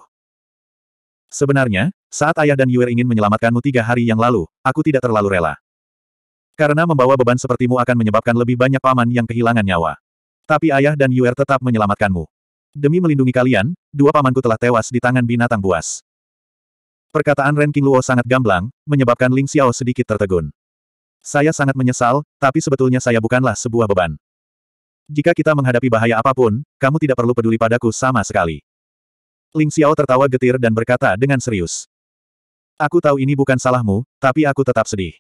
Sebenarnya, saat ayah dan Yuer ingin menyelamatkanmu tiga hari yang lalu, aku tidak terlalu rela. Karena membawa beban sepertimu akan menyebabkan lebih banyak paman yang kehilangan nyawa. Tapi ayah dan Yuer tetap menyelamatkanmu. Demi melindungi kalian, dua pamanku telah tewas di tangan binatang buas. Perkataan Ranking Luo sangat gamblang, menyebabkan Ling Xiao sedikit tertegun. Saya sangat menyesal, tapi sebetulnya saya bukanlah sebuah beban. Jika kita menghadapi bahaya apapun, kamu tidak perlu peduli padaku sama sekali. Ling Xiao tertawa getir dan berkata dengan serius. Aku tahu ini bukan salahmu, tapi aku tetap sedih.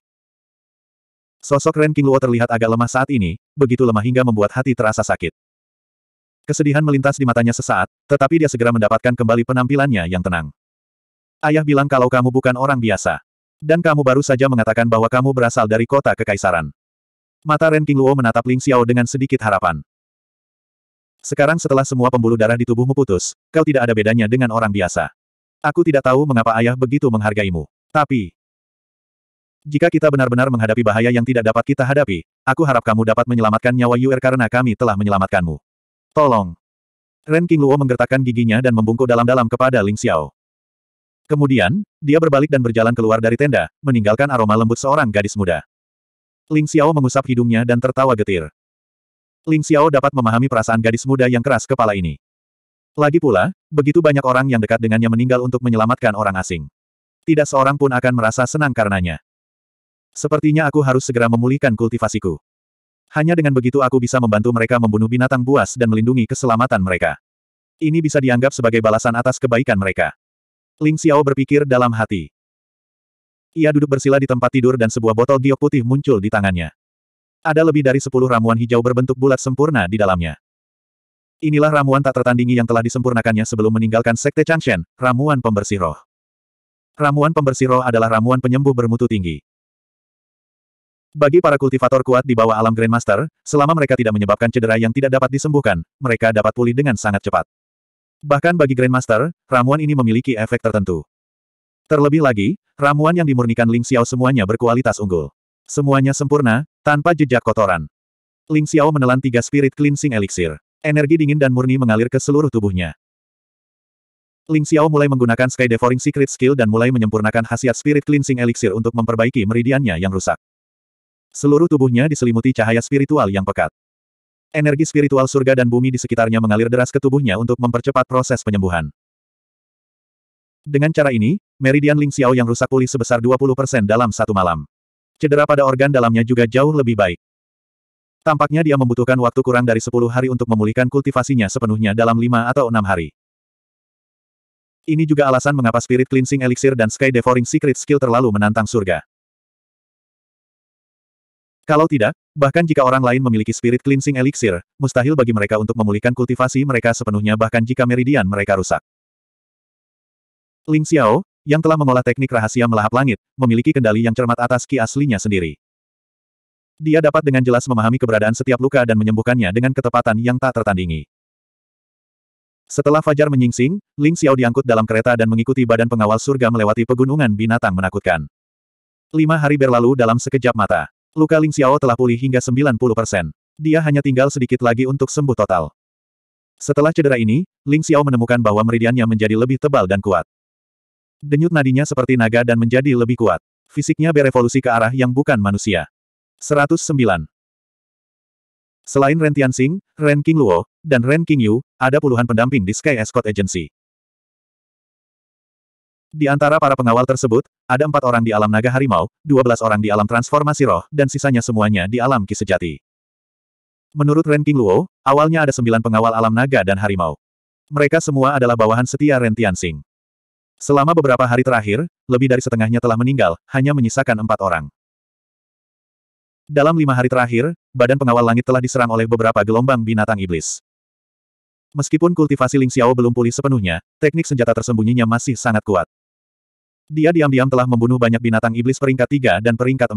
Sosok Ranking Luo terlihat agak lemah saat ini, begitu lemah hingga membuat hati terasa sakit. Kesedihan melintas di matanya sesaat, tetapi dia segera mendapatkan kembali penampilannya yang tenang. Ayah bilang kalau kamu bukan orang biasa. Dan kamu baru saja mengatakan bahwa kamu berasal dari kota kekaisaran. Mata Ren King Luo menatap Ling Xiao dengan sedikit harapan. Sekarang setelah semua pembuluh darah di tubuhmu putus, kau tidak ada bedanya dengan orang biasa. Aku tidak tahu mengapa ayah begitu menghargaimu. Tapi, jika kita benar-benar menghadapi bahaya yang tidak dapat kita hadapi, aku harap kamu dapat menyelamatkan nyawa Yuer karena kami telah menyelamatkanmu. Tolong. Ren King Luo menggertakkan giginya dan membungkuk dalam-dalam kepada Ling Xiao. Kemudian, dia berbalik dan berjalan keluar dari tenda, meninggalkan aroma lembut seorang gadis muda. Ling Xiao mengusap hidungnya dan tertawa getir. Ling Xiao dapat memahami perasaan gadis muda yang keras kepala ini. Lagi pula, begitu banyak orang yang dekat dengannya meninggal untuk menyelamatkan orang asing. Tidak seorang pun akan merasa senang karenanya. Sepertinya aku harus segera memulihkan kultivasiku. Hanya dengan begitu aku bisa membantu mereka membunuh binatang buas dan melindungi keselamatan mereka. Ini bisa dianggap sebagai balasan atas kebaikan mereka. Ling Xiao berpikir dalam hati. Ia duduk bersila di tempat tidur dan sebuah botol giok putih muncul di tangannya. Ada lebih dari sepuluh ramuan hijau berbentuk bulat sempurna di dalamnya. Inilah ramuan tak tertandingi yang telah disempurnakannya sebelum meninggalkan Sekte Changshen, ramuan pembersih roh. Ramuan pembersih roh adalah ramuan penyembuh bermutu tinggi. Bagi para kultivator kuat di bawah alam Grandmaster, selama mereka tidak menyebabkan cedera yang tidak dapat disembuhkan, mereka dapat pulih dengan sangat cepat. Bahkan bagi Grandmaster, ramuan ini memiliki efek tertentu. Terlebih lagi, ramuan yang dimurnikan Ling Xiao semuanya berkualitas unggul. Semuanya sempurna, tanpa jejak kotoran. Ling Xiao menelan tiga spirit cleansing elixir. Energi dingin dan murni mengalir ke seluruh tubuhnya. Ling Xiao mulai menggunakan Sky Devouring Secret Skill dan mulai menyempurnakan khasiat Spirit Cleansing Elixir untuk memperbaiki meridiannya yang rusak. Seluruh tubuhnya diselimuti cahaya spiritual yang pekat. Energi spiritual surga dan bumi di sekitarnya mengalir deras ke tubuhnya untuk mempercepat proses penyembuhan. Dengan cara ini, meridian Ling Xiao yang rusak pulih sebesar 20% dalam satu malam. Cedera pada organ dalamnya juga jauh lebih baik. Tampaknya dia membutuhkan waktu kurang dari 10 hari untuk memulihkan kultivasinya sepenuhnya dalam 5 atau 6 hari. Ini juga alasan mengapa Spirit Cleansing Elixir dan Sky Devouring Secret Skill terlalu menantang surga. Kalau tidak, bahkan jika orang lain memiliki spirit cleansing elixir, mustahil bagi mereka untuk memulihkan kultivasi mereka sepenuhnya bahkan jika meridian mereka rusak. Ling Xiao, yang telah mengolah teknik rahasia melahap langit, memiliki kendali yang cermat atas ki aslinya sendiri. Dia dapat dengan jelas memahami keberadaan setiap luka dan menyembuhkannya dengan ketepatan yang tak tertandingi. Setelah Fajar menyingsing, Ling Xiao diangkut dalam kereta dan mengikuti badan pengawal surga melewati pegunungan binatang menakutkan. Lima hari berlalu dalam sekejap mata. Luka Ling Xiao telah pulih hingga 90 persen. Dia hanya tinggal sedikit lagi untuk sembuh total. Setelah cedera ini, Ling Xiao menemukan bahwa meridiannya menjadi lebih tebal dan kuat. Denyut nadinya seperti naga dan menjadi lebih kuat. Fisiknya berevolusi ke arah yang bukan manusia. 109. Selain Ren Tianxing, Ren Luo dan Ren Yu, ada puluhan pendamping di Sky Escort Agency. Di antara para pengawal tersebut, ada empat orang di alam naga harimau, dua belas orang di alam transformasi roh, dan sisanya semuanya di alam ki sejati. Menurut ranking Luo, awalnya ada sembilan pengawal alam naga dan harimau. Mereka semua adalah bawahan setia Ren Tianxing. Selama beberapa hari terakhir, lebih dari setengahnya telah meninggal, hanya menyisakan empat orang. Dalam lima hari terakhir, badan pengawal langit telah diserang oleh beberapa gelombang binatang iblis. Meskipun kultivasi Ling Xiao belum pulih sepenuhnya, teknik senjata tersembunyinya masih sangat kuat. Dia diam-diam telah membunuh banyak binatang iblis peringkat 3 dan peringkat 4.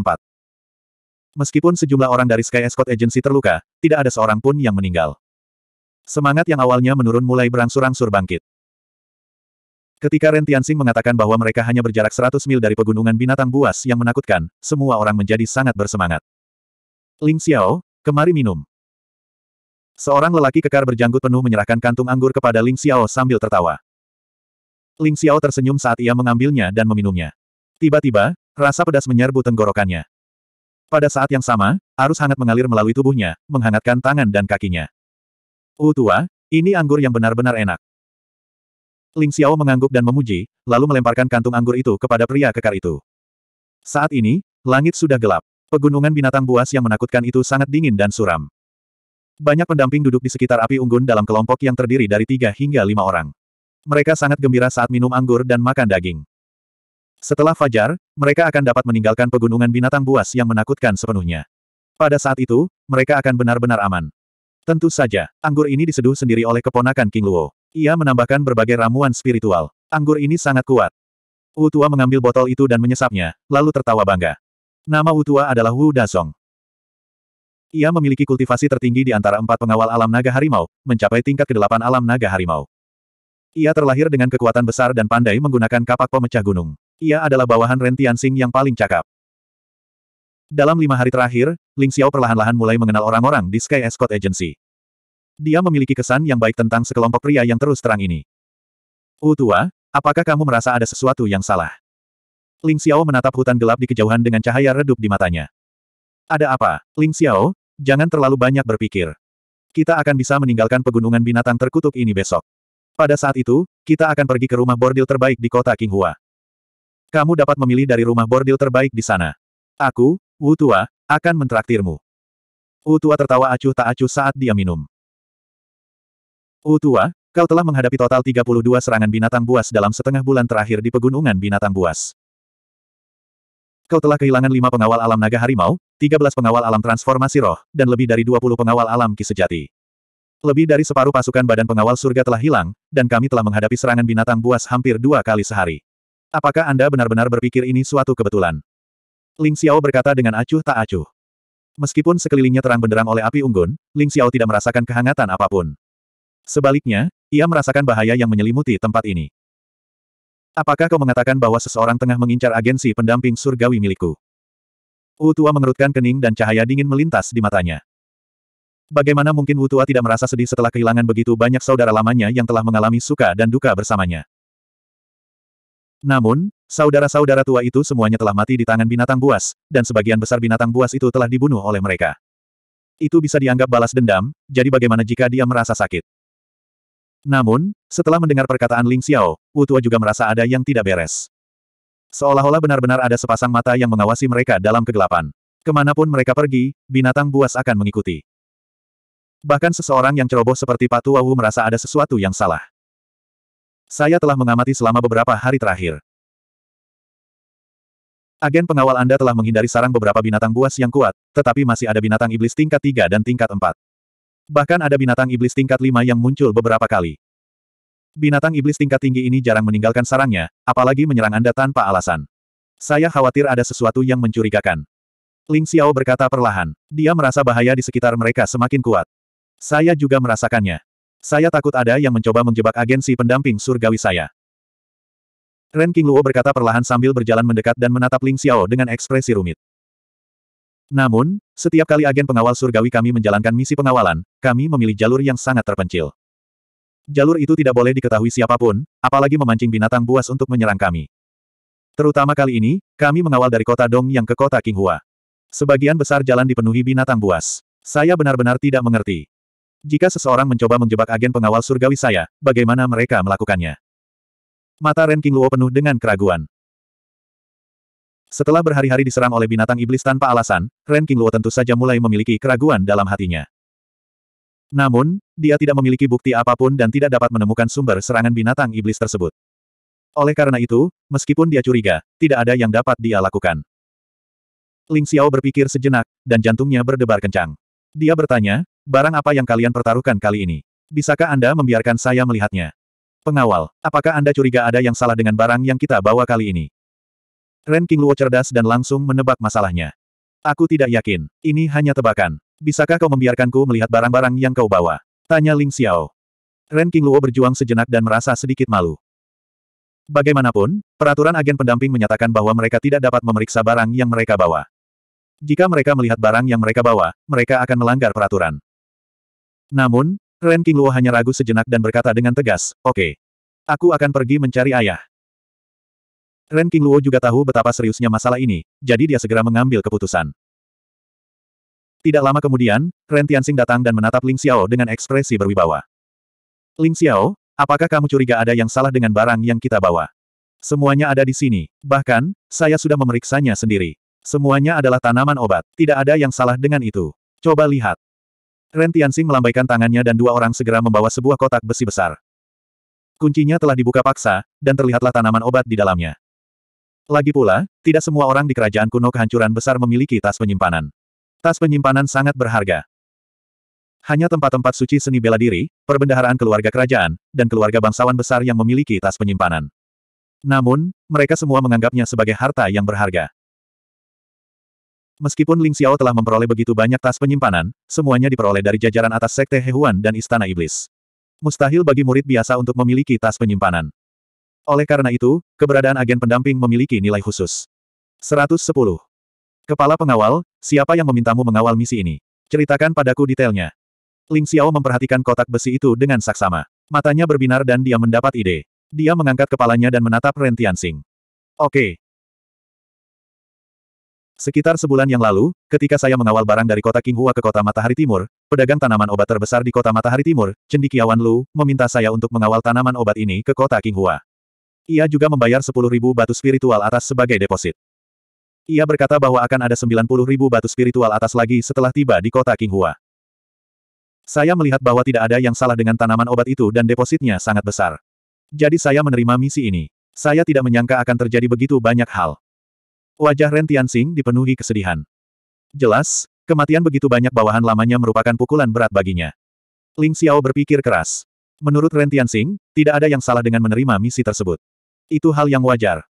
Meskipun sejumlah orang dari Sky Escort Agency terluka, tidak ada seorang pun yang meninggal. Semangat yang awalnya menurun mulai berangsur-angsur bangkit. Ketika Ren Tianxing mengatakan bahwa mereka hanya berjarak 100 mil dari pegunungan binatang buas yang menakutkan, semua orang menjadi sangat bersemangat. Ling Xiao, kemari minum. Seorang lelaki kekar berjanggut penuh menyerahkan kantung anggur kepada Ling Xiao sambil tertawa. Ling Xiao tersenyum saat ia mengambilnya dan meminumnya. Tiba-tiba, rasa pedas menyerbu tenggorokannya. Pada saat yang sama, arus hangat mengalir melalui tubuhnya, menghangatkan tangan dan kakinya. U oh, tua, ini anggur yang benar-benar enak. Ling Xiao mengangguk dan memuji, lalu melemparkan kantung anggur itu kepada pria kekar itu. Saat ini, langit sudah gelap. Pegunungan binatang buas yang menakutkan itu sangat dingin dan suram. Banyak pendamping duduk di sekitar api unggun dalam kelompok yang terdiri dari tiga hingga lima orang mereka sangat gembira saat minum anggur dan makan daging. Setelah fajar, mereka akan dapat meninggalkan pegunungan binatang buas yang menakutkan sepenuhnya. Pada saat itu, mereka akan benar-benar aman. Tentu saja, anggur ini diseduh sendiri oleh keponakan King Luo. Ia menambahkan berbagai ramuan spiritual. Anggur ini sangat kuat. Wu Tua mengambil botol itu dan menyesapnya, lalu tertawa bangga. Nama Wu Tua adalah Wu Dazong. Ia memiliki kultivasi tertinggi di antara empat pengawal alam naga harimau, mencapai tingkat ke-8 alam naga harimau. Ia terlahir dengan kekuatan besar dan pandai menggunakan kapak pemecah gunung. Ia adalah bawahan Ren Tianxing yang paling cakap. Dalam lima hari terakhir, Ling Xiao perlahan-lahan mulai mengenal orang-orang di Sky Escort Agency. Dia memiliki kesan yang baik tentang sekelompok pria yang terus terang ini. Utua, oh, apakah kamu merasa ada sesuatu yang salah? Ling Xiao menatap hutan gelap di kejauhan dengan cahaya redup di matanya. Ada apa, Ling Xiao? Jangan terlalu banyak berpikir. Kita akan bisa meninggalkan pegunungan binatang terkutuk ini besok. Pada saat itu, kita akan pergi ke rumah bordil terbaik di kota Qinghua. Kamu dapat memilih dari rumah bordil terbaik di sana. Aku, Wu Tua, akan mentraktirmu. Wu Tua tertawa acuh tak acuh saat dia minum. Wu Tua, kau telah menghadapi total 32 serangan binatang buas dalam setengah bulan terakhir di pegunungan binatang buas. Kau telah kehilangan lima pengawal alam naga harimau, 13 pengawal alam transformasi roh, dan lebih dari 20 pengawal alam ki sejati. Lebih dari separuh pasukan badan pengawal surga telah hilang, dan kami telah menghadapi serangan binatang buas hampir dua kali sehari. Apakah Anda benar-benar berpikir ini suatu kebetulan? Ling Xiao berkata dengan acuh tak acuh. Meskipun sekelilingnya terang benderang oleh api unggun, Ling Xiao tidak merasakan kehangatan apapun. Sebaliknya, ia merasakan bahaya yang menyelimuti tempat ini. Apakah kau mengatakan bahwa seseorang tengah mengincar agensi pendamping surgawi milikku? Utua mengerutkan kening dan cahaya dingin melintas di matanya. Bagaimana mungkin Wu Tua tidak merasa sedih setelah kehilangan begitu banyak saudara lamanya yang telah mengalami suka dan duka bersamanya. Namun, saudara-saudara tua itu semuanya telah mati di tangan binatang buas, dan sebagian besar binatang buas itu telah dibunuh oleh mereka. Itu bisa dianggap balas dendam, jadi bagaimana jika dia merasa sakit? Namun, setelah mendengar perkataan Ling Xiao, Wu Tua juga merasa ada yang tidak beres. Seolah-olah benar-benar ada sepasang mata yang mengawasi mereka dalam kegelapan. Kemanapun mereka pergi, binatang buas akan mengikuti. Bahkan seseorang yang ceroboh seperti Pak Tuawu merasa ada sesuatu yang salah. Saya telah mengamati selama beberapa hari terakhir. Agen pengawal Anda telah menghindari sarang beberapa binatang buas yang kuat, tetapi masih ada binatang iblis tingkat 3 dan tingkat 4. Bahkan ada binatang iblis tingkat 5 yang muncul beberapa kali. Binatang iblis tingkat tinggi ini jarang meninggalkan sarangnya, apalagi menyerang Anda tanpa alasan. Saya khawatir ada sesuatu yang mencurigakan. Ling Xiao berkata perlahan. Dia merasa bahaya di sekitar mereka semakin kuat. Saya juga merasakannya. Saya takut ada yang mencoba menjebak agensi pendamping surgawi saya. Ren King Luo berkata perlahan sambil berjalan mendekat dan menatap Ling Xiao dengan ekspresi rumit. Namun, setiap kali agen pengawal surgawi kami menjalankan misi pengawalan, kami memilih jalur yang sangat terpencil. Jalur itu tidak boleh diketahui siapapun, apalagi memancing binatang buas untuk menyerang kami. Terutama kali ini, kami mengawal dari kota Dong yang ke kota Qinghua. Sebagian besar jalan dipenuhi binatang buas. Saya benar-benar tidak mengerti. Jika seseorang mencoba menjebak agen pengawal surgawi saya, bagaimana mereka melakukannya? Mata Ren King Luo penuh dengan keraguan. Setelah berhari-hari diserang oleh binatang iblis tanpa alasan, Ren King Luo tentu saja mulai memiliki keraguan dalam hatinya. Namun, dia tidak memiliki bukti apapun dan tidak dapat menemukan sumber serangan binatang iblis tersebut. Oleh karena itu, meskipun dia curiga, tidak ada yang dapat dia lakukan. Ling Xiao berpikir sejenak, dan jantungnya berdebar kencang. Dia bertanya, Barang apa yang kalian pertaruhkan kali ini? Bisakah Anda membiarkan saya melihatnya? Pengawal, apakah Anda curiga ada yang salah dengan barang yang kita bawa kali ini? Ren King Luo cerdas dan langsung menebak masalahnya. Aku tidak yakin. Ini hanya tebakan. Bisakah kau membiarkanku melihat barang-barang yang kau bawa? Tanya Ling Xiao. Ren King Luo berjuang sejenak dan merasa sedikit malu. Bagaimanapun, peraturan agen pendamping menyatakan bahwa mereka tidak dapat memeriksa barang yang mereka bawa. Jika mereka melihat barang yang mereka bawa, mereka akan melanggar peraturan. Namun, Ren Luo hanya ragu sejenak dan berkata dengan tegas, oke. Okay. Aku akan pergi mencari ayah. Ren Luo juga tahu betapa seriusnya masalah ini, jadi dia segera mengambil keputusan. Tidak lama kemudian, Ren Tianxing datang dan menatap Ling Xiao dengan ekspresi berwibawa. Ling Xiao, apakah kamu curiga ada yang salah dengan barang yang kita bawa? Semuanya ada di sini, bahkan, saya sudah memeriksanya sendiri. Semuanya adalah tanaman obat, tidak ada yang salah dengan itu. Coba lihat. Ren Tianxing melambaikan tangannya dan dua orang segera membawa sebuah kotak besi besar. Kuncinya telah dibuka paksa, dan terlihatlah tanaman obat di dalamnya. Lagi pula, tidak semua orang di kerajaan kuno kehancuran besar memiliki tas penyimpanan. Tas penyimpanan sangat berharga. Hanya tempat-tempat suci seni bela diri, perbendaharaan keluarga kerajaan, dan keluarga bangsawan besar yang memiliki tas penyimpanan. Namun, mereka semua menganggapnya sebagai harta yang berharga. Meskipun Ling Xiao telah memperoleh begitu banyak tas penyimpanan, semuanya diperoleh dari jajaran atas Sekte Hewan dan Istana Iblis. Mustahil bagi murid biasa untuk memiliki tas penyimpanan. Oleh karena itu, keberadaan agen pendamping memiliki nilai khusus. 110. Kepala pengawal, siapa yang memintamu mengawal misi ini? Ceritakan padaku detailnya. Ling Xiao memperhatikan kotak besi itu dengan saksama. Matanya berbinar dan dia mendapat ide. Dia mengangkat kepalanya dan menatap Rentian Sing. Oke, Sekitar sebulan yang lalu, ketika saya mengawal barang dari kota Qinghua ke kota Matahari Timur, pedagang tanaman obat terbesar di kota Matahari Timur, Cendikiawan Lu, meminta saya untuk mengawal tanaman obat ini ke kota Qinghua. Ia juga membayar 10.000 batu spiritual atas sebagai deposit. Ia berkata bahwa akan ada 90.000 batu spiritual atas lagi setelah tiba di kota Qinghua. Saya melihat bahwa tidak ada yang salah dengan tanaman obat itu dan depositnya sangat besar. Jadi saya menerima misi ini. Saya tidak menyangka akan terjadi begitu banyak hal. Wajah Ren Tianxing dipenuhi kesedihan. Jelas, kematian begitu banyak bawahan lamanya merupakan pukulan berat baginya. Ling Xiao berpikir keras. Menurut Ren Tianxing, tidak ada yang salah dengan menerima misi tersebut. Itu hal yang wajar.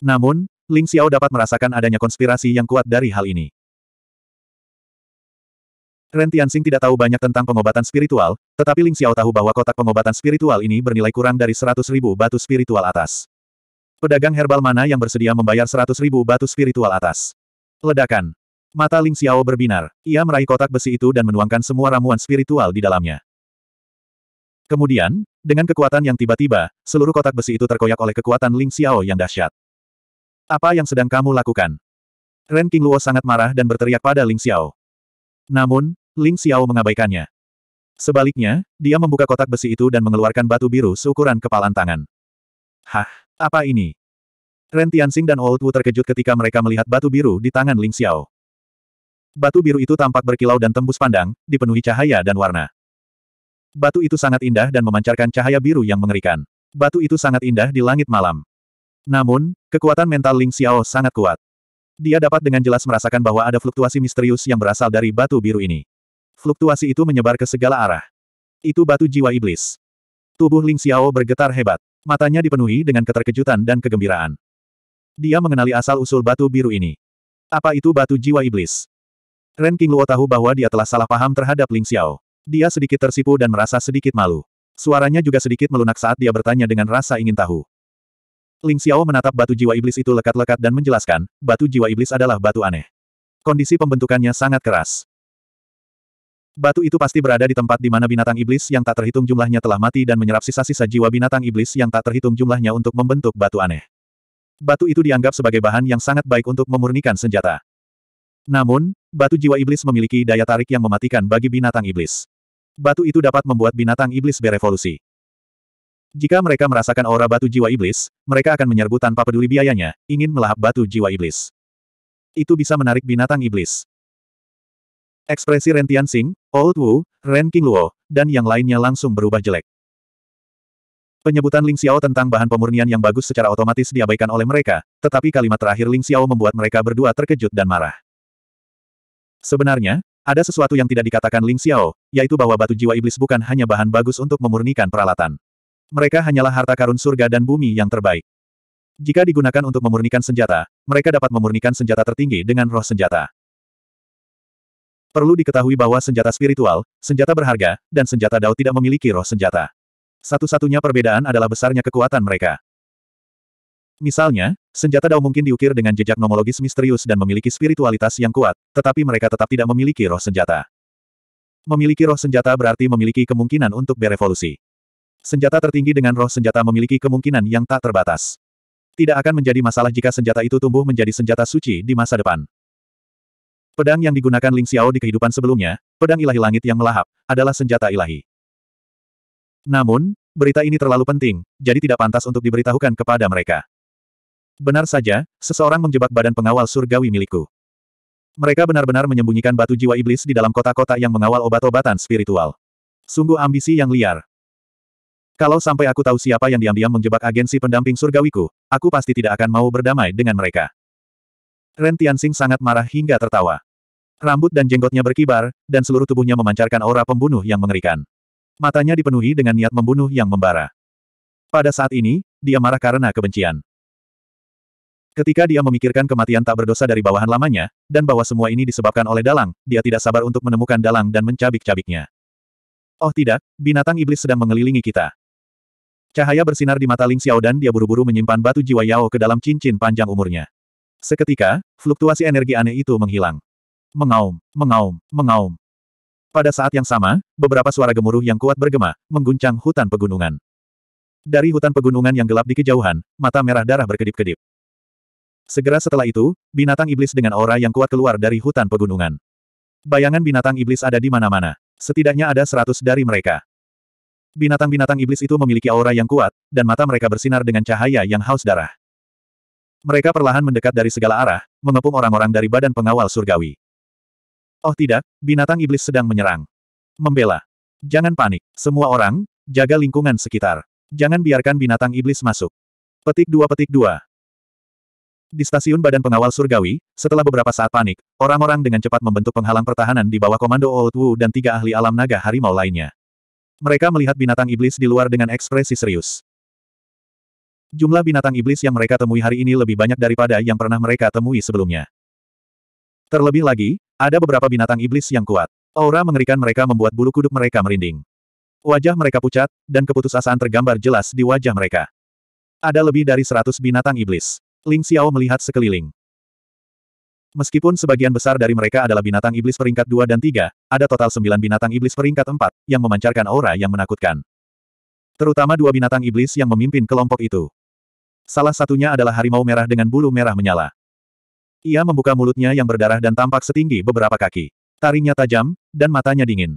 Namun, Ling Xiao dapat merasakan adanya konspirasi yang kuat dari hal ini. Ren Tianxing tidak tahu banyak tentang pengobatan spiritual, tetapi Ling Xiao tahu bahwa kotak pengobatan spiritual ini bernilai kurang dari 100.000 batu spiritual atas. Pedagang herbal mana yang bersedia membayar seratus ribu batu spiritual atas? Ledakan. Mata Ling Xiao berbinar. Ia meraih kotak besi itu dan menuangkan semua ramuan spiritual di dalamnya. Kemudian, dengan kekuatan yang tiba-tiba, seluruh kotak besi itu terkoyak oleh kekuatan Ling Xiao yang dahsyat. Apa yang sedang kamu lakukan? Ren King Luo sangat marah dan berteriak pada Ling Xiao. Namun, Ling Xiao mengabaikannya. Sebaliknya, dia membuka kotak besi itu dan mengeluarkan batu biru seukuran kepalan tangan. Hah? Apa ini? Ren Tianxing dan Old Wu terkejut ketika mereka melihat batu biru di tangan Ling Xiao. Batu biru itu tampak berkilau dan tembus pandang, dipenuhi cahaya dan warna. Batu itu sangat indah dan memancarkan cahaya biru yang mengerikan. Batu itu sangat indah di langit malam. Namun, kekuatan mental Ling Xiao sangat kuat. Dia dapat dengan jelas merasakan bahwa ada fluktuasi misterius yang berasal dari batu biru ini. Fluktuasi itu menyebar ke segala arah. Itu batu jiwa iblis. Tubuh Ling Xiao bergetar hebat. Matanya dipenuhi dengan keterkejutan dan kegembiraan. Dia mengenali asal-usul batu biru ini. Apa itu batu jiwa iblis? Ren King Luo tahu bahwa dia telah salah paham terhadap Ling Xiao. Dia sedikit tersipu dan merasa sedikit malu. Suaranya juga sedikit melunak saat dia bertanya dengan rasa ingin tahu. Ling Xiao menatap batu jiwa iblis itu lekat-lekat dan menjelaskan, batu jiwa iblis adalah batu aneh. Kondisi pembentukannya sangat keras. Batu itu pasti berada di tempat di mana binatang iblis yang tak terhitung jumlahnya telah mati dan menyerap sisa-sisa jiwa binatang iblis yang tak terhitung jumlahnya untuk membentuk batu aneh. Batu itu dianggap sebagai bahan yang sangat baik untuk memurnikan senjata. Namun, batu jiwa iblis memiliki daya tarik yang mematikan bagi binatang iblis. Batu itu dapat membuat binatang iblis berevolusi. Jika mereka merasakan aura batu jiwa iblis, mereka akan menyerbu tanpa peduli biayanya, ingin melahap batu jiwa iblis. Itu bisa menarik binatang iblis. Ekspresi Ren Tianxing, Old Wu, Ren Luo, dan yang lainnya langsung berubah jelek. Penyebutan Ling Xiao tentang bahan pemurnian yang bagus secara otomatis diabaikan oleh mereka, tetapi kalimat terakhir Ling Xiao membuat mereka berdua terkejut dan marah. Sebenarnya, ada sesuatu yang tidak dikatakan Ling Xiao, yaitu bahwa batu jiwa iblis bukan hanya bahan bagus untuk memurnikan peralatan. Mereka hanyalah harta karun surga dan bumi yang terbaik. Jika digunakan untuk memurnikan senjata, mereka dapat memurnikan senjata tertinggi dengan roh senjata. Perlu diketahui bahwa senjata spiritual, senjata berharga, dan senjata Dao tidak memiliki roh senjata. Satu-satunya perbedaan adalah besarnya kekuatan mereka. Misalnya, senjata Dao mungkin diukir dengan jejak nomologis misterius dan memiliki spiritualitas yang kuat, tetapi mereka tetap tidak memiliki roh senjata. Memiliki roh senjata berarti memiliki kemungkinan untuk berevolusi. Senjata tertinggi dengan roh senjata memiliki kemungkinan yang tak terbatas. Tidak akan menjadi masalah jika senjata itu tumbuh menjadi senjata suci di masa depan. Pedang yang digunakan Ling Xiao di kehidupan sebelumnya, pedang ilahi langit yang melahap, adalah senjata ilahi. Namun, berita ini terlalu penting, jadi tidak pantas untuk diberitahukan kepada mereka. Benar saja, seseorang menjebak badan pengawal surgawi milikku. Mereka benar-benar menyembunyikan batu jiwa iblis di dalam kota-kota yang mengawal obat-obatan spiritual. Sungguh ambisi yang liar. Kalau sampai aku tahu siapa yang diam-diam menjebak agensi pendamping surgawiku, aku pasti tidak akan mau berdamai dengan mereka. Ren Tianxing sangat marah hingga tertawa. Rambut dan jenggotnya berkibar, dan seluruh tubuhnya memancarkan aura pembunuh yang mengerikan. Matanya dipenuhi dengan niat membunuh yang membara. Pada saat ini, dia marah karena kebencian. Ketika dia memikirkan kematian tak berdosa dari bawahan lamanya, dan bahwa semua ini disebabkan oleh dalang, dia tidak sabar untuk menemukan dalang dan mencabik-cabiknya. Oh tidak, binatang iblis sedang mengelilingi kita. Cahaya bersinar di mata Ling Xiao dan dia buru-buru menyimpan batu jiwa Yao ke dalam cincin panjang umurnya. Seketika, fluktuasi energi aneh itu menghilang. Mengaum, mengaum, mengaum. Pada saat yang sama, beberapa suara gemuruh yang kuat bergema, mengguncang hutan pegunungan. Dari hutan pegunungan yang gelap di kejauhan, mata merah darah berkedip-kedip. Segera setelah itu, binatang iblis dengan aura yang kuat keluar dari hutan pegunungan. Bayangan binatang iblis ada di mana-mana. Setidaknya ada seratus dari mereka. Binatang-binatang iblis itu memiliki aura yang kuat, dan mata mereka bersinar dengan cahaya yang haus darah. Mereka perlahan mendekat dari segala arah, mengepung orang-orang dari badan pengawal surgawi. Oh tidak, binatang iblis sedang menyerang. Membela. Jangan panik, semua orang, jaga lingkungan sekitar. Jangan biarkan binatang iblis masuk. Petik 2 petik 2. Di stasiun Badan Pengawal Surgawi, setelah beberapa saat panik, orang-orang dengan cepat membentuk penghalang pertahanan di bawah komando Old Wu dan tiga ahli alam naga harimau lainnya. Mereka melihat binatang iblis di luar dengan ekspresi serius. Jumlah binatang iblis yang mereka temui hari ini lebih banyak daripada yang pernah mereka temui sebelumnya. Terlebih lagi, ada beberapa binatang iblis yang kuat. Aura mengerikan mereka membuat bulu kuduk mereka merinding. Wajah mereka pucat, dan keputusasaan tergambar jelas di wajah mereka. Ada lebih dari seratus binatang iblis. Ling Xiao melihat sekeliling. Meskipun sebagian besar dari mereka adalah binatang iblis peringkat 2 dan 3, ada total 9 binatang iblis peringkat 4, yang memancarkan aura yang menakutkan. Terutama dua binatang iblis yang memimpin kelompok itu. Salah satunya adalah harimau merah dengan bulu merah menyala. Ia membuka mulutnya yang berdarah dan tampak setinggi beberapa kaki. Taringnya tajam, dan matanya dingin.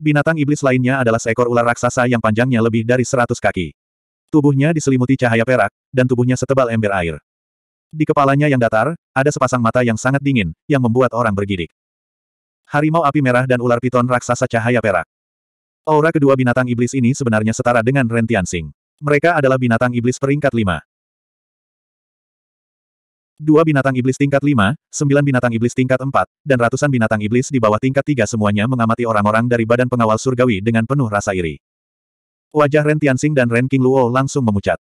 Binatang iblis lainnya adalah seekor ular raksasa yang panjangnya lebih dari seratus kaki. Tubuhnya diselimuti cahaya perak, dan tubuhnya setebal ember air. Di kepalanya yang datar, ada sepasang mata yang sangat dingin, yang membuat orang bergidik. Harimau api merah dan ular piton raksasa cahaya perak. Aura kedua binatang iblis ini sebenarnya setara dengan Rentian Singh. Mereka adalah binatang iblis peringkat lima. Dua binatang iblis tingkat 5, sembilan binatang iblis tingkat 4, dan ratusan binatang iblis di bawah tingkat 3 semuanya mengamati orang-orang dari badan pengawal surgawi dengan penuh rasa iri. Wajah Ren Tianxing dan Ren King Luo langsung memucat.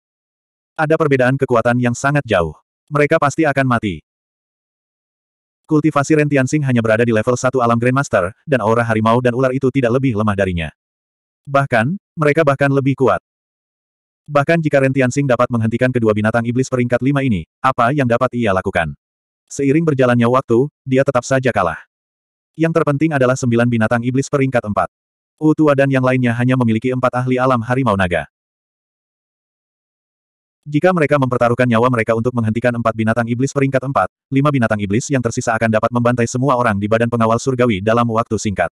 Ada perbedaan kekuatan yang sangat jauh. Mereka pasti akan mati. Kultivasi Ren Tianxing hanya berada di level 1 alam Grandmaster, dan aura harimau dan ular itu tidak lebih lemah darinya. Bahkan, mereka bahkan lebih kuat. Bahkan jika Rentian Tianxing dapat menghentikan kedua binatang iblis peringkat lima ini, apa yang dapat ia lakukan? Seiring berjalannya waktu, dia tetap saja kalah. Yang terpenting adalah sembilan binatang iblis peringkat empat. Utua dan yang lainnya hanya memiliki empat ahli alam harimau naga. Jika mereka mempertaruhkan nyawa mereka untuk menghentikan empat binatang iblis peringkat empat, lima binatang iblis yang tersisa akan dapat membantai semua orang di badan pengawal surgawi dalam waktu singkat.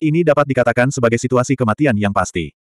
Ini dapat dikatakan sebagai situasi kematian yang pasti.